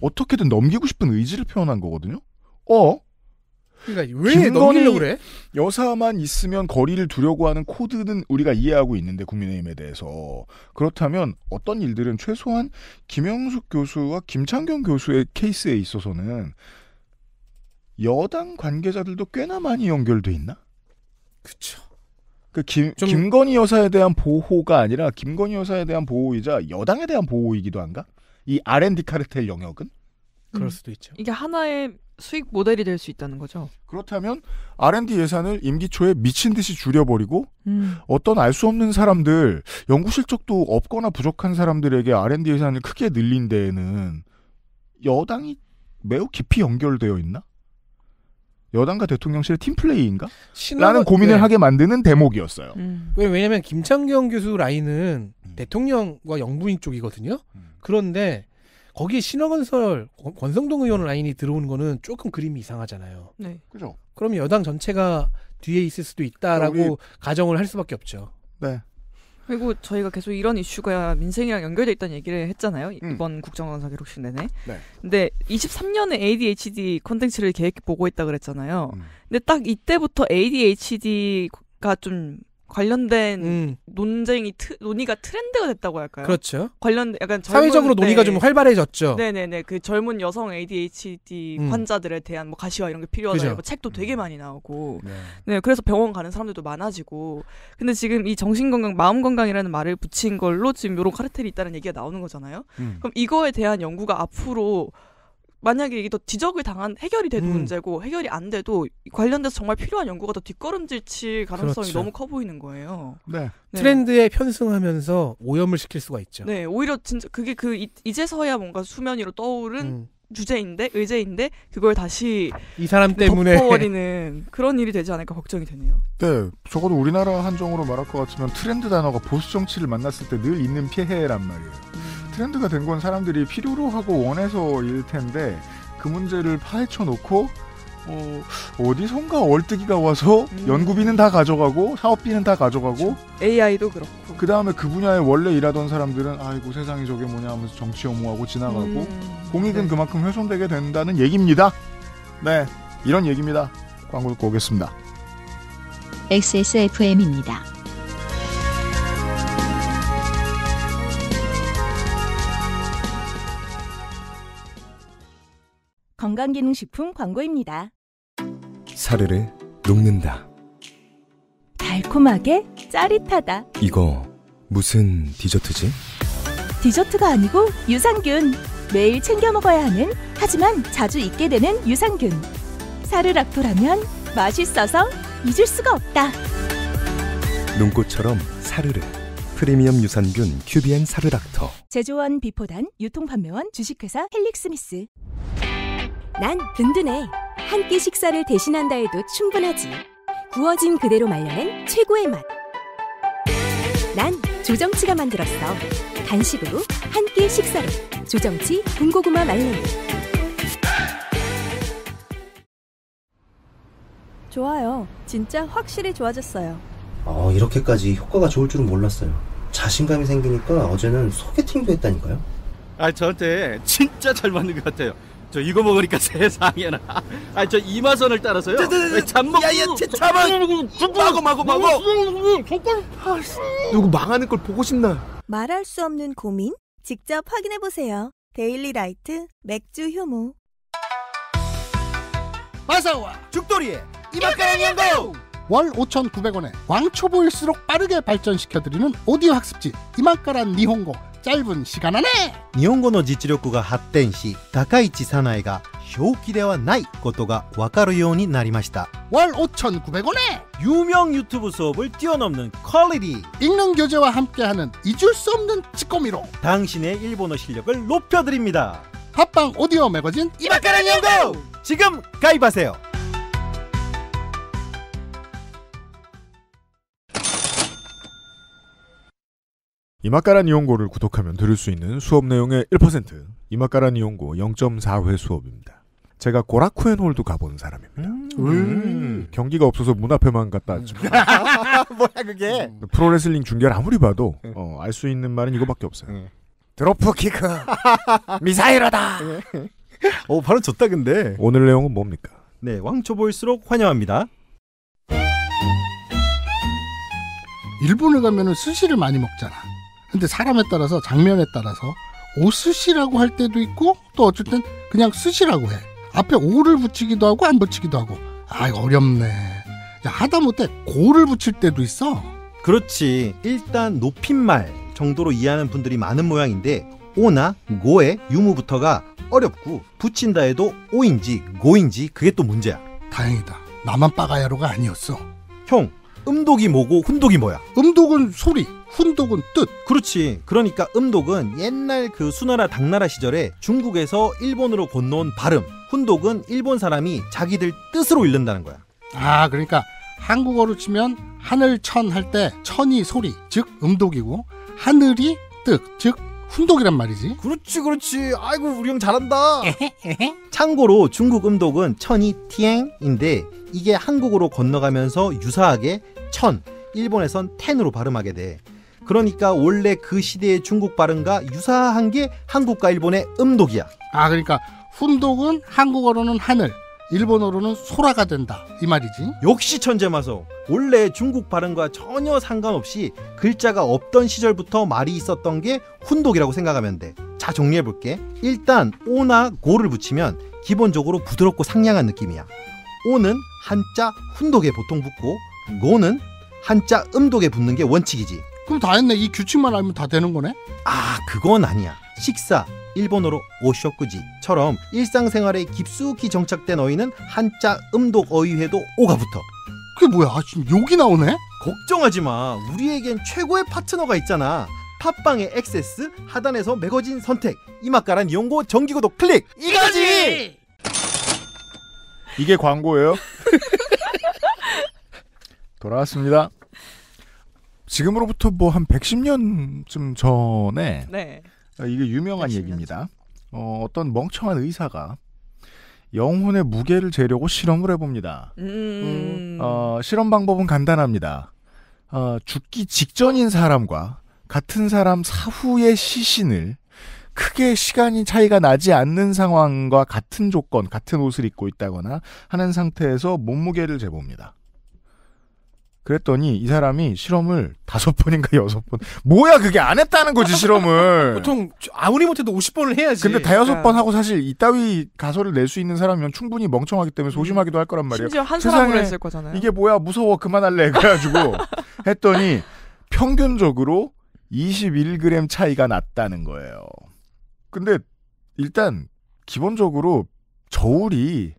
어떻게든 넘기고 싶은 의지를 표현한 거거든요. 어? 그러니까 왜 넘기려고 그래? 여사만 있으면 거리를 두려고 하는 코드는 우리가 이해하고 있는데 국민의힘에 대해서 그렇다면 어떤 일들은 최소한 김영숙 교수와 김창경 교수의 케이스에 있어서는 여당 관계자들도 꽤나 많이 연결돼 있나? 그쵸. 그 김, 좀... 김건희 여사에 대한 보호가 아니라 김건희 여사에 대한 보호이자 여당에 대한 보호이기도 한가? 이 R&D 카르텔 영역은? 그럴 음. 수도 있죠. 이게 하나의 수익 모델이 될 수 있다는 거죠. 그렇다면 R&D 예산을 임기 초에 미친 듯이 줄여버리고 음. 어떤 알 수 없는 사람들, 연구 실적도 없거나 부족한 사람들에게 R&D 예산을 크게 늘린 데에는 여당이 매우 깊이 연결되어 있나? 여당과 대통령실의 팀플레이인가? 신호... 라는 고민을 네. 하게 만드는 대목이었어요. 음. 왜냐면 김창경 교수 라인은 음. 대통령과 영부인 쪽이거든요. 음. 그런데 거기에 신화건설 권성동 의원 라인이 들어온 거는 조금 그림이 이상하잖아요. 네. 그죠. 그럼 여당 전체가 뒤에 있을 수도 있다라고 우리... 가정을 할 수밖에 없죠. 네. 그리고 저희가 계속 이런 이슈가 민생이랑 연결돼 있다는 얘기를 했잖아요. 음. 이번 국정감사 기록실 내내. 네. 근데 23년에 ADHD 콘텐츠를 계획 보고 있다 그랬잖아요. 음. 근데 딱 이때부터 ADHD가 좀 관련된 음. 논쟁이 트, 논의가 트렌드가 됐다고 할까요? 그렇죠. 관련 약간 젊은, 사회적으로 네. 논의가 좀 활발해졌죠. 네네네 그 젊은 여성 ADHD 음. 환자들에 대한 뭐 가시화 이런 게 필요하다 그렇뭐 책도 되게 음. 많이 나오고 네. 네. 그래서 병원 가는 사람들도 많아지고 근데 지금 이 정신건강 마음건강이라는 말을 붙인 걸로 지금 요런 카르텔이 있다는 얘기가 나오는 거잖아요. 음. 그럼 이거에 대한 연구가 앞으로 만약에 이게 더 지적을 당한 해결이 돼도 음. 문제고 해결이 안 돼도 관련돼서 정말 필요한 연구가 더 뒷걸음질칠 가능성이 그렇죠. 너무 커 보이는 거예요. 네. 네. 트렌드에 편승하면서 오염을 시킬 수가 있죠. 네, 오히려 진짜 그게 그 이, 제서야 뭔가 수면 위로 떠오른 음. 주제인데 의제인데 그걸 다시 이 사람 때문에 덮어버리는 그런 일이 되지 않을까 걱정이 되네요. 네, 적어도 우리나라 한정으로 말할 것 같으면 트렌드 단어가 보수 정치를 만났을 때 늘 있는 피해란 말이에요. 음. 트렌드가 된 건 사람들이 필요로 하고 원해서일 텐데 그 문제를 파헤쳐 놓고 어, 어디선가 월뜨기가 와서 음. 연구비는 다 가져가고 사업비는 다 가져가고 그렇죠. AI도 그렇고 그 다음에 그 분야에 원래 일하던 사람들은 아이고 세상이 저게 뭐냐 하면서 정치 혐오하고 지나가고 음. 공익은 네. 그만큼 훼손되게 된다는 얘기입니다. 네, 이런 얘기입니다. 광고 듣고 오겠습니다. XSFM입니다. 건강기능식품 광고입니다. 사르르 녹는다. 달콤하게 짜릿하다. 이거 무슨 디저트지? 디저트가 아니고 유산균. 매일 챙겨 먹어야 하는 하지만 자주 잊게 되는 유산균. 사르락토라면 맛있어서 잊을 수가 없다. 눈꽃처럼 사르르. 프리미엄 유산균 큐비엔 사르락토. 제조원 비포단 유통판매원 주식회사 헬릭스미스. 난 든든해. 한 끼 식사를 대신한다 해도 충분하지. 구워진 그대로 말려낸 최고의 맛. 난 조정치가 만들었어. 간식으로 한 끼식사를 조정치 군고구마 말랭이. 좋아요. 진짜 확실히 좋아졌어요. 어, 이렇게까지 효과가 좋을 줄은 몰랐어요. 자신감이 생기니까 어제는 소개팅도 했다니까요. 아, 저한테 진짜 잘 맞는 것 같아요. 저 이거 먹으니까 세상에나. 아 저 이마선을 따라서요. 잠먹. 야야 잠만. 마고 마고 마고. 뭐, 누구 망하는 걸 보고 싶나? 말할 수 없는 고민 직접 확인해 보세요. 데일리 라이트 맥주 효모. 바사와 죽돌이의 이맛가랑 연구. 월 5,900원에 왕초보일수록 빠르게 발전시켜드리는 오디오 학습지 이맛가랑 니홍고 짧은 시간 안에 日本語の実力が発展し高市早苗が表記ではないことがわかるようになりました월 5,900원에 유명 유튜브 수업을 뛰어넘는 퀄리티 읽는 교재와 함께하는 잊을 수 없는 찌꺼미로 당신의 일본어 실력을 높여드립니다 합방 오디오 매거진 이마카랑 연도 지금 가입하세요 이마까란 이용고를 구독하면 들을 수 있는 수업 내용의 1%이마까란 이용고 0.4회 수업입니다. 제가 고라쿠엔홀도 가본 사람입니다. 음~ 음~ 경기가 없어서 문 앞에만 갔다 왔죠. 뭐야 그게? 프로레슬링 중계를 아무리 봐도 예. 어, 알수 있는 말은 이거밖에 없어요. 예. 드로프 키크 미사일하다. 오 예. 바로 어, 좋다 근데. 오늘 내용은 뭡니까? 네 왕초보일수록 환영합니다. 일본에 가면은 스시를 많이 먹잖아. 근데 사람에 따라서 장면에 따라서 오스시라고 할 때도 있고 또 어쩔 땐 그냥 스시라고 해. 앞에 오를 붙이기도 하고 안 붙이기도 하고. 아 어렵네. 야, 하다못해 고를 붙일 때도 있어. 그렇지. 일단 높임말 정도로 이해하는 분들이 많은 모양인데 오나 고의 유무부터가 어렵고 붙인다 해도 오인지 고인지 그게 또 문제야. 다행이다. 나만 빠가야로가 아니었어. 형, 음독이 뭐고 훈독이 뭐야? 음독은 소리, 훈독은 뜻. 그렇지. 그러니까 음독은 옛날 그 수나라 당나라 시절에 중국에서 일본으로 건너온 발음. 훈독은 일본 사람이 자기들 뜻으로 읽는다는 거야. 아, 그러니까 한국어로 치면 하늘천 할 때 천이 소리, 즉 음독이고 하늘이 뜻, 즉 훈독이란 말이지. 그렇지, 그렇지. 아이고, 우리 형 잘한다. 참고로 중국 음독은 천이 티앵인데 이게 한국으로 건너가면서 유사하게 천, 일본에선 텐으로 발음하게 돼. 그러니까 원래 그 시대의 중국 발음과 유사한 게 한국과 일본의 음독이야. 아 그러니까 훈독은 한국어로는 하늘, 일본어로는 소라가 된다 이 말이지. 역시 천재마서 원래 중국 발음과 전혀 상관없이 글자가 없던 시절부터 말이 있었던 게 훈독이라고 생각하면 돼. 자 정리해 볼게. 일단 오나 고를 붙이면 기본적으로 부드럽고 상냥한 느낌이야. 오는 한자 훈독에 보통 붙고 고는 한자 음독에 붙는 게 원칙이지. 그럼 다 했네. 이 규칙만 알면 다 되는 거네? 아, 그건 아니야. 식사, 일본어로 오쇼쿠지처럼 일상생활에 깊숙이 정착된 어휘는 한자 음독 어휘에도 오가 붙어. 그게 뭐야? 아, 지금 욕이 나오네? 걱정하지 마. 우리에겐 최고의 파트너가 있잖아. 팟빵의 액세스, 하단에서 매거진 선택, 이마까란이고 정기구독 클릭! 이거지! 이게 광고예요? 돌아왔습니다. 지금으로부터 뭐 한 110년쯤 전에 네. 어, 이게 유명한 얘기입니다. 어, 어떤 멍청한 의사가 영혼의 무게를 재려고 실험을 해봅니다. 음. 어, 실험 방법은 간단합니다. 어, 죽기 직전인 사람과 같은 사람 사후의 시신을 크게 시간이 차이가 나지 않는 상황과 같은 조건, 같은 옷을 입고 있다거나 하는 상태에서 몸무게를 재봅니다. 그랬더니 이 사람이 실험을 다섯 번인가 여섯 번 뭐야 그게 안 했다는 거지 실험을 보통 아무리 못해도 50번을 해야지 근데 대여섯 네. 번 하고 사실 이따위 가설을 낼 수 있는 사람이면 충분히 멍청하기 때문에 소심하기도 할 거란 말이에요 심지어 한 사람으로 했을 거잖아요 이게 뭐야 무서워 그만할래 그래가지고 했더니 평균적으로 21g 차이가 났다는 거예요 근데 일단 기본적으로 저울이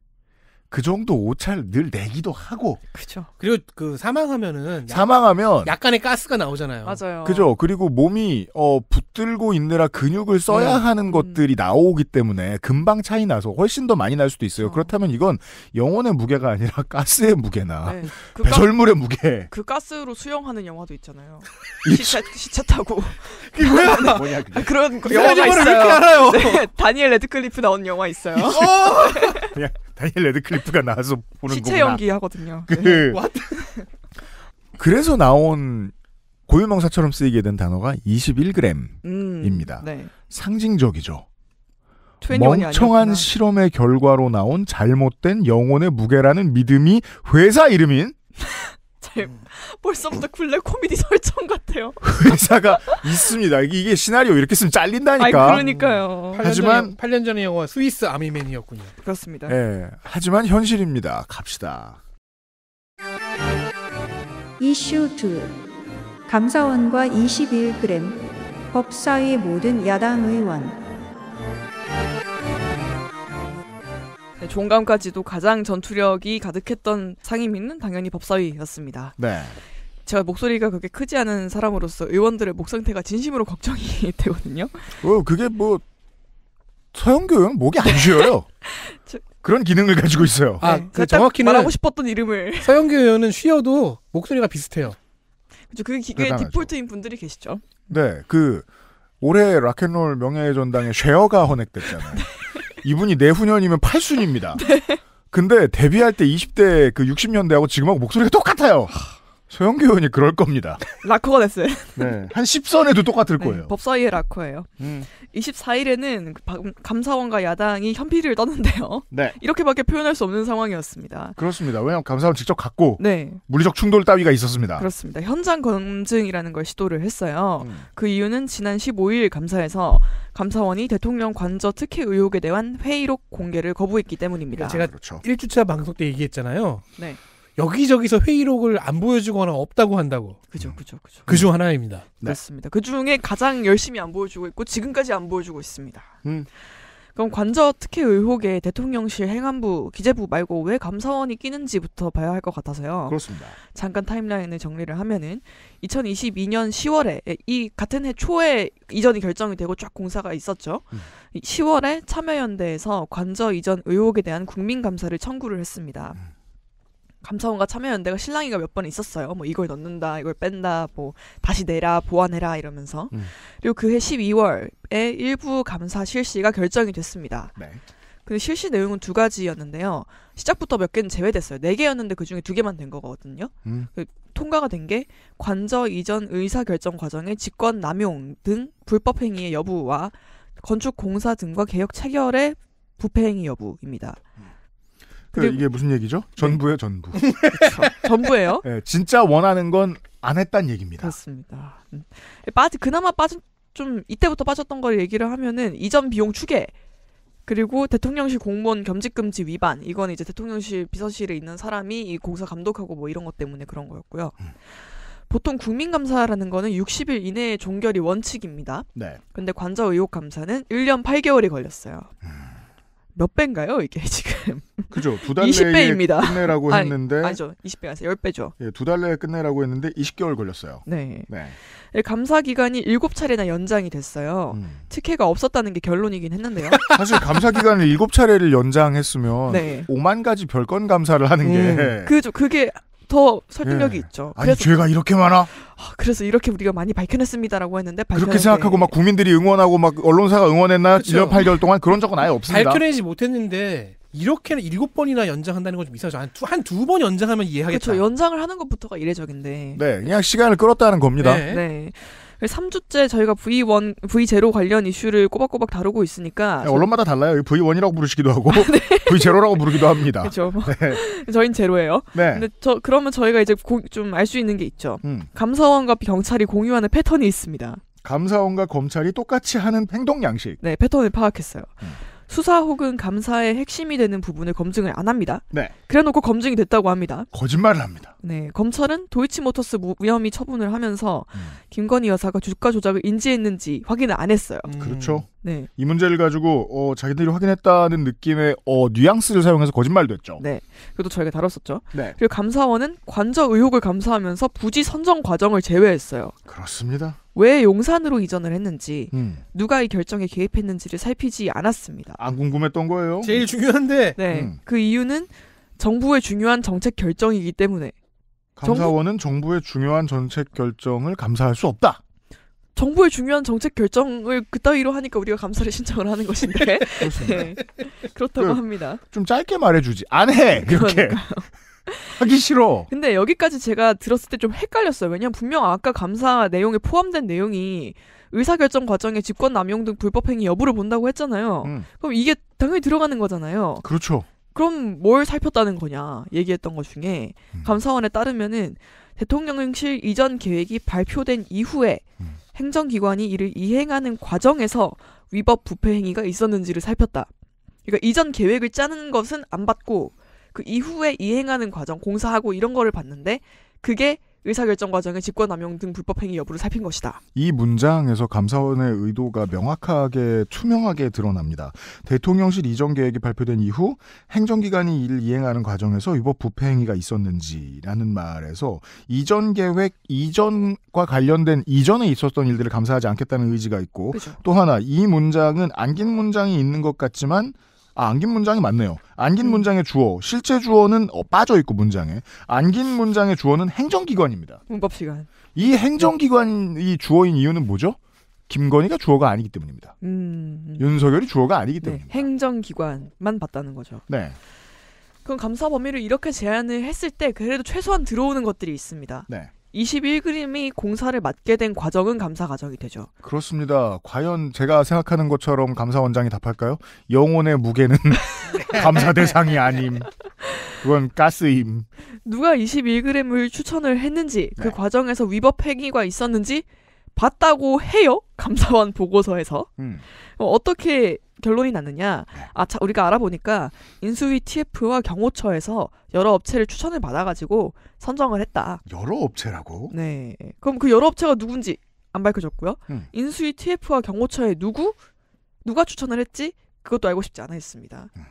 그 정도 오차를 늘 내기도 하고. 그죠. 그리고 그 사망하면은 사망하면 약간의 가스가 나오잖아요. 맞아요. 그죠. 그리고 몸이 어 붙들고 있느라 근육을 써야 네. 음. 하는 것들이 나오기 때문에 금방 차이 나서 훨씬 더 많이 날 수도 있어요. 어. 그렇다면 이건 영혼의 무게가 아니라 가스의 무게나 네. 그 배설물의 가... 무게. 그 가스로 수영하는 영화도 있잖아요. 시차 시차 타고. 이게 뭐야? 뭐냐 그게. 그런 영화가 있어요. 이렇게 알아요. 네, 다니엘 레드클리프 나온 영화 있어요. 어! 그냥 다니엘 레드클리프 와이프가 나와서 보는 시체 거구 연기 하거든요. 그, 네. 그래서 나온 고유명사처럼 쓰이게 된 단어가 21g입니다. 음, 네. 상징적이죠. 멍청한 실험의 결과로 나온 잘못된 영혼의 무게라는 믿음이 회사 이름인 제 음. 벌써부터 굴레 코미디 설정 같아요. 회사가 있습니다. 이게 시나리오 이렇게 쓰면 잘린다니까. 아 그러니까요. 음. 하지만 8년 전의 영화 스위스 아미맨이었군요. 그렇습니다. 예. 하지만 현실입니다. 갑시다. 이슈 2 감사원과 21g 법사위 모든 야당 의원 네, 종감까지도 가장 전투력이 가득했던 상임위는 당연히 법사위였습니다. 네. 제가 목소리가 그렇게 크지 않은 사람으로서 의원들의 목 상태가 진심으로 걱정이 되거든요. 어, 그게 뭐 서영교는 목이 안 쉬어요. 저... 그런 기능을 가지고 있어요. 아, 네. 그 정확히는 말하고 싶었던 이름을 서영교 의원은 쉬어도 목소리가 비슷해요. 그죠, 그게 기계의 디폴트인 분들이 계시죠. 네, 그 올해 락앤롤 명예의 전당에 쉐어가 헌액됐잖아요. 네. 이분이 내후년이면 8순입니다. 네. 근데 데뷔할 때 20대 그 60년대하고 지금하고 목소리가 똑같아요. 소영규 의원이 그럴 겁니다. 라커가 됐어요. 네. 한 10선에도 똑같을 네, 거예요. 법사위의 라커예요. 음. 24일에는 그 감사원과 야당이 현피를 떠는데요 네. 이렇게밖에 표현할 수 없는 상황이었습니다. 그렇습니다. 왜냐하면 감사원 직접 갔고 네. 물리적 충돌 따위가 있었습니다. 그렇습니다. 현장 검증이라는 걸 시도를 했어요. 음. 그 이유는 지난 15일 감사에서 감사원이 대통령 관저 특혜 의혹에 대한 회의록 공개를 거부했기 때문입니다. 그러니까 제가 그렇죠. 1주차 방송 때 얘기했잖아요. 네. 여기저기서 회의록을 안 보여주거나 없다고 한다고. 그죠, 음. 그죠, 그죠. 그중 하나입니다. 네. 그렇습니다. 그 중에 가장 열심히 안 보여주고 있고 지금까지 안 보여주고 있습니다. 음. 그럼 관저 특혜 의혹에 대통령실 행안부 기재부 말고 왜 감사원이 끼는지부터 봐야 할 것 같아서요. 그렇습니다. 잠깐 타임라인을 정리를 하면은 2022년 10월에 이 같은 해 초에 이전이 결정이 되고 쫙 공사가 있었죠. 음. 10월에 참여연대에서 관저 이전 의혹에 대한 국민 감사를 청구를 했습니다. 음. 감사원과 참여연대가 실랑이가 몇 번 있었어요. 뭐 이걸 넣는다, 이걸 뺀다, 뭐 다시 내라, 보완해라 이러면서. 음. 그리고 그해 12월에 일부 감사 실시가 결정이 됐습니다. 네. 근데 실시 내용은 두 가지였는데요. 시작부터 몇 개는 제외됐어요. 네 개였는데 그 중에 두 개만 된 거거든요. 음. 그 통과가 된 게 관저 이전 의사 결정 과정의 직권 남용 등 불법 행위의 여부와 건축 공사 등과 개혁 체결의 부패 행위 여부입니다. 음. 그러니 이게 무슨 얘기죠? 네. 전부예요, 전부. 그렇죠. 전부예요? 네, 진짜 원하는 건 안 했단 얘기입니다. 그렇습니다. 음. 빠지 그나마 빠진 좀 이때부터 빠졌던 걸 얘기를 하면은 이전 비용 추계 그리고 대통령실 공무원 겸직금지 위반 이건 이제 대통령실 비서실에 있는 사람이 이 공사 감독하고 뭐 이런 것 때문에 그런 거였고요. 음. 보통 국민감사라는 거는 60일 이내에 종결이 원칙입니다. 네. 근데 관저 의혹 감사는 1년 8개월이 걸렸어요. 음. 몇 배인가요, 이게 지금? 그죠. 두 달 내에 끝내라고 아니, 했는데. 아니죠. 20배가 아니 10배죠. 예, 두 달 내에 끝내라고 했는데 20개월 걸렸어요. 네. 네. 예, 감사 기간이 7차례나 연장이 됐어요. 음. 특혜가 없었다는 게 결론이긴 했는데요. 사실 감사 기간을 7차례를 연장했으면 네. 5만 가지 별건 감사를 하는 음. 게 그죠. 그게 더 설득력이 예. 있죠. 아니 그래서, 죄가 이렇게 많아? 아, 그래서 이렇게 우리가 많이 밝혀냈습니다라고 했는데 그렇게 생각하고 막 국민들이 응원하고 막 언론사가 응원했나 그 1년 8개월 동안 그런 적은 아예 없습니다. 밝혀내지 못했는데 이렇게 일곱 번이나 연장한다는 건 좀 이상하죠. 한두 번 연장하면 이해하겠죠 연장을 하는 것부터가 이례적인데. 네, 그냥 시간을 끌었다는 겁니다. 네. 네. 3주째 저희가 V1, V0 관련 이슈를 꼬박꼬박 다루고 있으니까. 네, 언론마다 달라요. V1이라고 부르시기도 하고, 아, 네. V0라고 부르기도 합니다. 그렇죠. 네. 저희는 제로예요. 네. 근데 저, 그러면 저희가 이제 좀 알 수 있는 게 있죠. 음. 감사원과 경찰이 공유하는 패턴이 있습니다. 감사원과 검찰이 똑같이 하는 행동 양식. 네, 패턴을 파악했어요. 음. 수사 혹은 감사의 핵심이 되는 부분을 검증을 안 합니다. 네. 그래놓고 검증이 됐다고 합니다. 거짓말을 합니다. 네, 검찰은 도이치모터스 무혐의 처분을 하면서 음. 김건희 여사가 주가 조작을 인지했는지 확인을 안 했어요. 음. 그렇죠. 네. 이 문제를 가지고 어, 자기들이 확인했다는 느낌의 어, 뉘앙스를 사용해서 거짓말도 했죠. 네. 그것도 저희가 다뤘었죠. 네. 그리고 감사원은 관저 의혹을 감사하면서 부지 선정 과정을 제외했어요. 그렇습니다. 왜 용산으로 이전을 했는지 음. 누가 이 결정에 개입했는지를 살피지 않았습니다. 안 궁금했던 거예요. 제일 중요한데. 네. 음. 그 이유는 정부의 중요한 정책 결정이기 때문에 감사원은 정부... 의 중요한 정책 결정을 감사할 수 없다. 정부의 중요한 정책 결정을 그따위로 하니까 우리가 감사를 신청을 하는 것인데 네, 네, 그렇다고 그, 합니다. 좀 짧게 말해주지 안 해. 그렇게 하기 싫어. 근데 여기까지 제가 들었을 때 좀 헷갈렸어요. 왜냐면 분명 아까 감사 내용에 포함된 내용이 의사결정 과정에 집권 남용 등 불법 행위 여부를 본다고 했잖아요. 음. 그럼 이게 당연히 들어가는 거잖아요. 그렇죠. 그럼 뭘 살폈다는 거냐 얘기했던 것 중에 음. 감사원에 따르면은 대통령실 이전 계획이 발표된 이후에 음. 행정기관이 이를 이행하는 과정에서 위법 부패 행위가 있었는지를 살폈다. 그러니까 이전 계획을 짜는 것은 안 받고 그 이후에 이행하는 과정, 공사하고 이런 거를 봤는데 그게 의사결정 과정의 직권남용 등 불법행위 여부를 살핀 것이다. 이 문장에서 감사원의 의도가 명확하게 투명하게 드러납니다. 대통령실 이전 계획이 발표된 이후 행정기관이 이를 이행하는 과정에서 위법 부패행위가 있었는지라는 말에서 이전 계획 이전과 관련된 이전에 있었던 일들을 감사하지 않겠다는 의지가 있고 그렇죠. 또 하나 이 문장은 안긴 문장이 있는 것 같지만 아, 안긴 문장이 맞네요. 안긴 음. 문장의 주어, 실제 주어는 어, 빠져 있고 문장에 안긴 문장의 주어는 행정기관입니다. 문법 시간. 이 행정기관이 주어인 이유는 뭐죠? 김건희가 주어가 아니기 때문입니다. 음, 음. 윤석열이 주어가 아니기 네, 때문입니다. 네, 행정기관만 봤다는 거죠. 네. 그럼 감사 범위를 이렇게 제한을 했을 때 그래도 최소한 들어오는 것들이 있습니다. 네. 21그림이 공사를 맡게 된 과정은 감사 과정이 되죠. 그렇습니다. 과연 제가 생각하는 것처럼 감사원장이 답할까요? 영혼의 무게는 감사 대상이 아님. 그건 가스임. 누가 21그램을 추천을 했는지, 그 네. 과정에서 위법 행위가 있었는지 봤다고 해요. 감사원 보고서에서. 음. 어, 어떻게 결론이 났느냐? 네. 아, 자, 우리가 알아보니까 인수위 TF와 경호처에서 여러 업체를 추천을 받아가지고 선정을 했다. 여러 업체라고? 네. 그럼 그 여러 업체가 누군지 안 밝혀졌고요. 음. 인수위 TF와 경호처에 누구? 누가 추천을 했지? 그것도 알고 싶지 않아 했습니다. 음.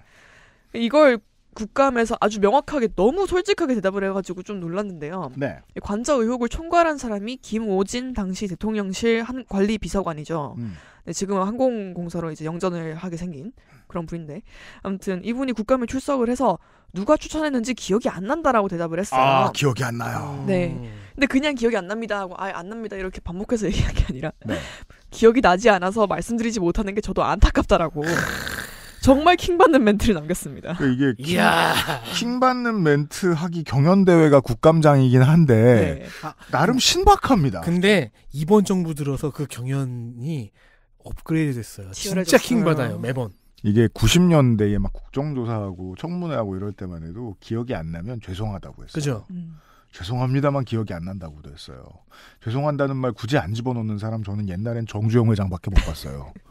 이걸 국감에서 아주 명확하게 너무 솔직하게 대답을 해가지고 좀 놀랐는데요. 네. 관저 의혹을 총괄한 사람이 김오진 당시 대통령실 한 관리 비서관이죠. 음. 네, 지금은 항공공사로 이제 영전을 하게 생긴 그런 분인데 아무튼 이분이 국감에 출석을 해서 누가 추천했는지 기억이 안 난다라고 대답을 아, 했어요. 아 기억이 안 나요. 음. 네. 근데 그냥 기억이 안 납니다 하고 아예 안 납니다 이렇게 반복해서 얘기한 게 아니라 네. 기억이 나지 않아서 말씀드리지 못하는 게 저도 안타깝다라고. 정말 킹받는 멘트를 남겼습니다. 그 이게 킹, 받는 멘트 하기 경연대회가 국감장이긴 한데 네. 아, 나름 신박합니다. 근데 이번 정부 들어서 그 경연이 업그레이드 됐어요. 진짜 킹받아요, 음. 매번. 이게 90년대에 막 국정조사하고 청문회하고 이럴 때만 해도 기억이 안 나면 죄송하다고 했어요. 그죠. 음. 죄송합니다만 기억이 안 난다고도 했어요. 죄송한다는 말 굳이 안 집어넣는 사람 저는 옛날엔 정주영 회장밖에 못 봤어요.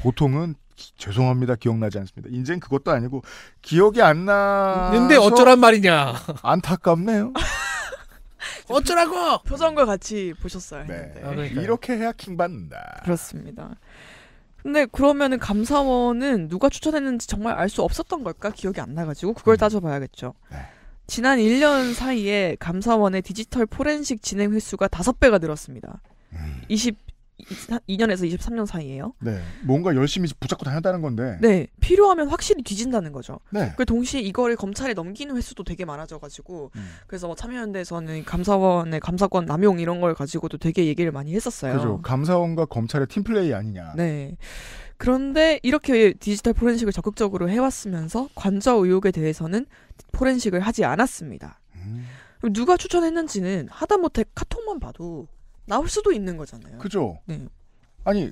보통은 기, 죄송합니다 기억나지 않습니다. 인젠 그것도 아니고 기억이 안 나는데 어쩌란 말이냐. 안타깝네요. 어쩌라고! 표정과 같이 보셨어요. 네. 아, 이렇게 해야킹 받는다. 그렇습니다. 근데 그러면은 감사원은 누가 추천했는지 정말 알 수 없었던 걸까? 기억이 안 나가지고 그걸 음. 따져봐야겠죠. 네. 지난 1년 사이에 감사원의 디지털 포렌식 진행 횟수가 5배가 늘었습니다. 음. 20, 2년에서 23년 사이에요. 네. 뭔가 열심히 붙잡고 다녔다는 건데. 네. 필요하면 확실히 뒤진다는 거죠. 네. 그 동시에 이거를 검찰에 넘기는 횟수도 되게 많아져가지고 음. 그래서 뭐 참여연대에서는 감사원의 감사권 남용 이런 걸 가지고도 되게 얘기를 많이 했었어요. 그죠. 감사원과 검찰의 팀플레이 아니냐. 네. 그런데 이렇게 디지털 포렌식을 적극적으로 해왔으면서 관저 의혹에 대해서는 포렌식을 하지 않았습니다. 음. 누가 추천했는지는 하다못해 카톡만 봐도 나올 수도 있는 거잖아요. 그죠? 네. 아니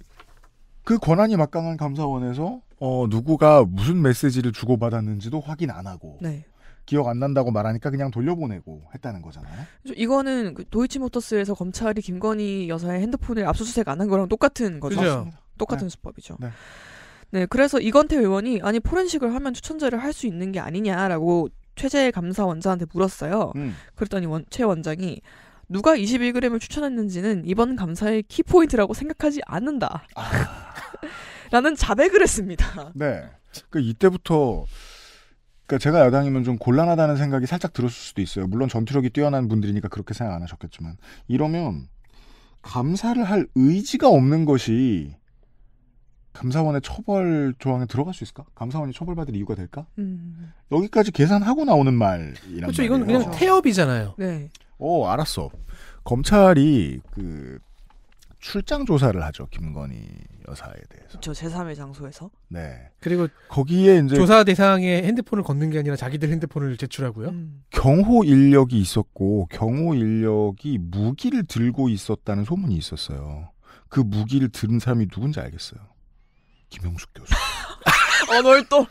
그 권한이 막강한 감사원에서 어 누구가 무슨 메시지를 주고 받았는지도 확인 안 하고 네. 기억 안 난다고 말하니까 그냥 돌려보내고 했다는 거잖아요. 이거는 그 도이치모터스에서 검찰이 김건희 여사의 핸드폰을 압수수색 안 한 거랑 똑같은 거죠. 그죠? 똑같은 네. 수법이죠. 네. 네, 그래서 이건태 의원이 아니 포렌식을 하면 추천제를 할 수 있는 게 아니냐라고 최재 감사원장한테 물었어요. 음. 그랬더니 원, 최 원장이 누가 21g을 추천했는지는 이번 감사의 키포인트라고 생각하지 않는다. 아. 라는 자백을 했습니다. 네. 그 이때부터 그러니까 제가 야당이면 좀 곤란하다는 생각이 살짝 들었을 수도 있어요. 물론 전투력이 뛰어난 분들이니까 그렇게 생각 안 하셨겠지만 이러면 감사를 할 의지가 없는 것이 감사원의 처벌 조항에 들어갈 수 있을까? 감사원이 처벌받을 이유가 될까? 음. 여기까지 계산하고 나오는 말이란 그렇죠. 이건 그냥 그렇죠. 태업이잖아요 네. 오, 어, 알았어. 검찰이 그 출장 조사를 하죠. 김건희 여사에 대해서. 저 제3의 장소에서. 네. 그리고 거기에 이제 조사 대상에 핸드폰을 걷는 게 아니라 자기들 핸드폰을 제출하고요. 음. 경호 인력이 있었고 경호 인력이 무기를 들고 있었다는 소문이 있었어요. 그 무기를 들은 사람이 누군지 알겠어요. 김영숙 교수. 언월동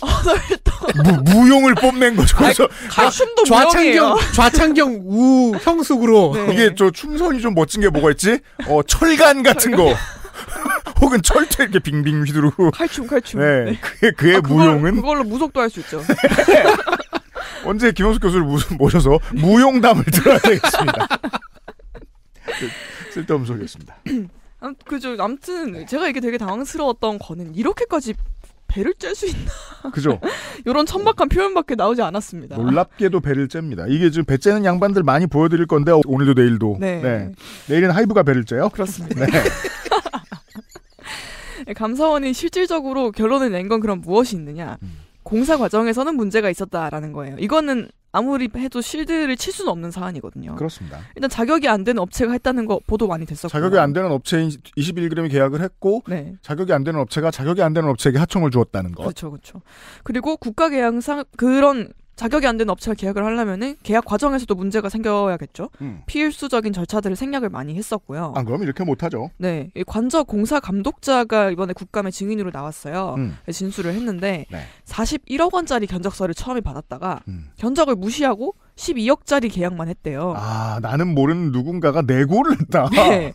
언월동 무, 용을 뽐낸 거죠. 그래서 가춤도 좌창경 좌창경 우 형숙으로 네. 이게 저 춤선이 좀 멋진 게 뭐가 있지? 어 철간 같은 거. 혹은 철퇴 이렇게 빙빙 휘두르고 칼춤 칼춤 네, 네. 그의, 그의 아, 무용은 그걸, 로 무속도 할 수 있죠 언제 김영숙 교수를 모셔서 무용담을 들어야 되겠습니다 쓸데없는 소리였습니다 그죠 아무튼 제가 이게 되게 당황스러웠던 거는 이렇게까지 배를 짤수 있나? 그죠. 이런 천박한 표현밖에 나오지 않았습니다. 놀랍게도 배를 잽니다. 이게 지금 배 째는 양반들 많이 보여드릴 건데 오늘도 내일도. 네. 네. 내일은 하이브가 배를 째요. 그렇습니다. 네. 네 감사원이 실질적으로 결론을 낸 건 그럼 무엇이 있느냐? 음. 공사 과정에서는 문제가 있었다라는 거예요. 이거는 아무리 해도 실드를 칠 수는 없는 사안이거든요. 그렇습니다. 일단 자격이 안 되는 업체가 했다는 거 보도 많이 됐었고 자격이 안 되는 업체인 21g이 계약을 했고 네. 자격이 안 되는 업체가 자격이 안 되는 업체에게 하청을 주었다는 거. 그렇죠, 그렇죠. 그리고 국가 계약상 그런 자격이 안 되는 업체와 계약을 하려면은 계약 과정에서도 문제가 생겨야겠죠. 음. 필수적인 절차들을 생략을 많이 했었고요. 안 아, 그럼 이렇게 못하죠. 네, 관저 공사 감독자가 이번에 국감의 증인으로 나왔어요. 음. 진술을 했는데 네. 41억 원짜리 견적서를 처음에 받았다가 음. 견적을 무시하고 12억짜리 계약만 했대요. 아, 나는 모르는 누군가가 내고를 했다. 네.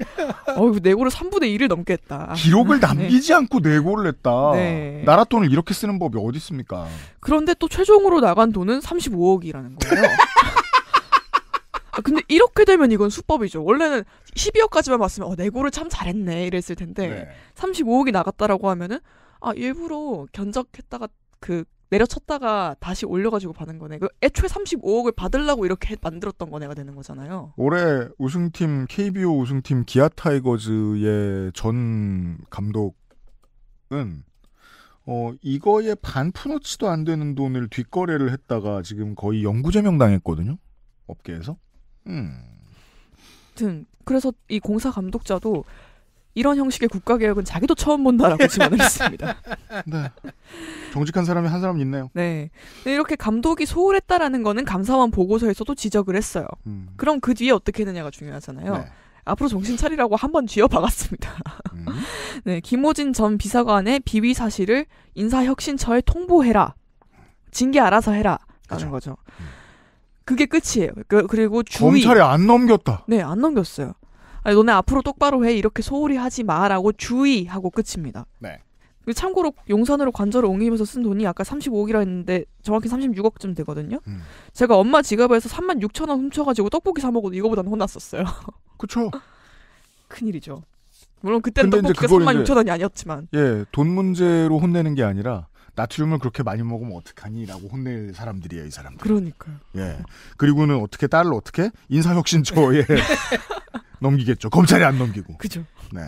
어휴, 내고를 3분의 1을 넘게 했다. 기록을 네. 남기지 네. 않고 내고를 했다. 네. 나라 돈을 이렇게 쓰는 법이 어디 있습니까? 그런데 또 최종으로 나간 돈은 35억이라는 거예요. 아, 근데 이렇게 되면 이건 수법이죠. 원래는 12억까지만 봤으면 어, 내고를 참 잘했네 이랬을 텐데 네. 35억이 나갔다라고 하면은 아 일부러 견적했다가 그 내려쳤다가 다시 올려가지고 받은 거네. 그 애초에 35억을 받으려고 이렇게 만들었던 거네가 되는 거잖아요. 올해 우승팀 KBO 우승팀 기아 타이거즈의 전 감독은 어 이거에 반푼어치도 안 되는 돈을 뒷거래를 했다가 지금 거의 영구제명 당했거든요. 업계에서. 음. 그래서 이 공사 감독자도 이런 형식의 국가개혁은 자기도 처음 본다라고 지원을 했습니다. 네. 정직한 사람이 한 사람 있네요. 네. 이렇게 감독이 소홀했다라는 거는 감사원 보고서에서도 지적을 했어요. 음. 그럼 그 뒤에 어떻게 했느냐가 중요하잖아요. 네. 앞으로 정신 차리라고 한 번 쥐어박았습니다. 음. 네, 김호진 전 비서관의 비위 사실을 인사혁신처에 통보해라. 징계 알아서 해라. 라는 그렇죠. 거죠. 음. 그게 끝이에요. 그, 리고 주위. 검찰에 안 넘겼다. 네, 안 넘겼어요. 아니, 너네 앞으로 똑바로 해 이렇게 소홀히 하지 마라고 주의하고 끝입니다. 네. 그 참고로 용산으로 관저를 옮기면서 쓴 돈이 아까 35억이라 했는데 정확히 36억쯤 되거든요. 음. 제가 엄마 지갑에서 3만 6천 원 훔쳐가지고 떡볶이 사 먹어도 이거보다는 혼났었어요. 그렇죠. 큰일이죠. 물론 그때는 떡볶이가 3만 6천 원이 아니었지만. 예, 돈 문제로 혼내는 게 아니라 나트륨을 그렇게 많이 먹으면 어떡하니라고 혼낼 사람들이에요, 이 사람들. 그러니까요. 예. 그리고는 어떻게 딸을 어떻게 인사혁신처에 넘기겠죠. 검찰이 안 넘기고. 그죠. 네.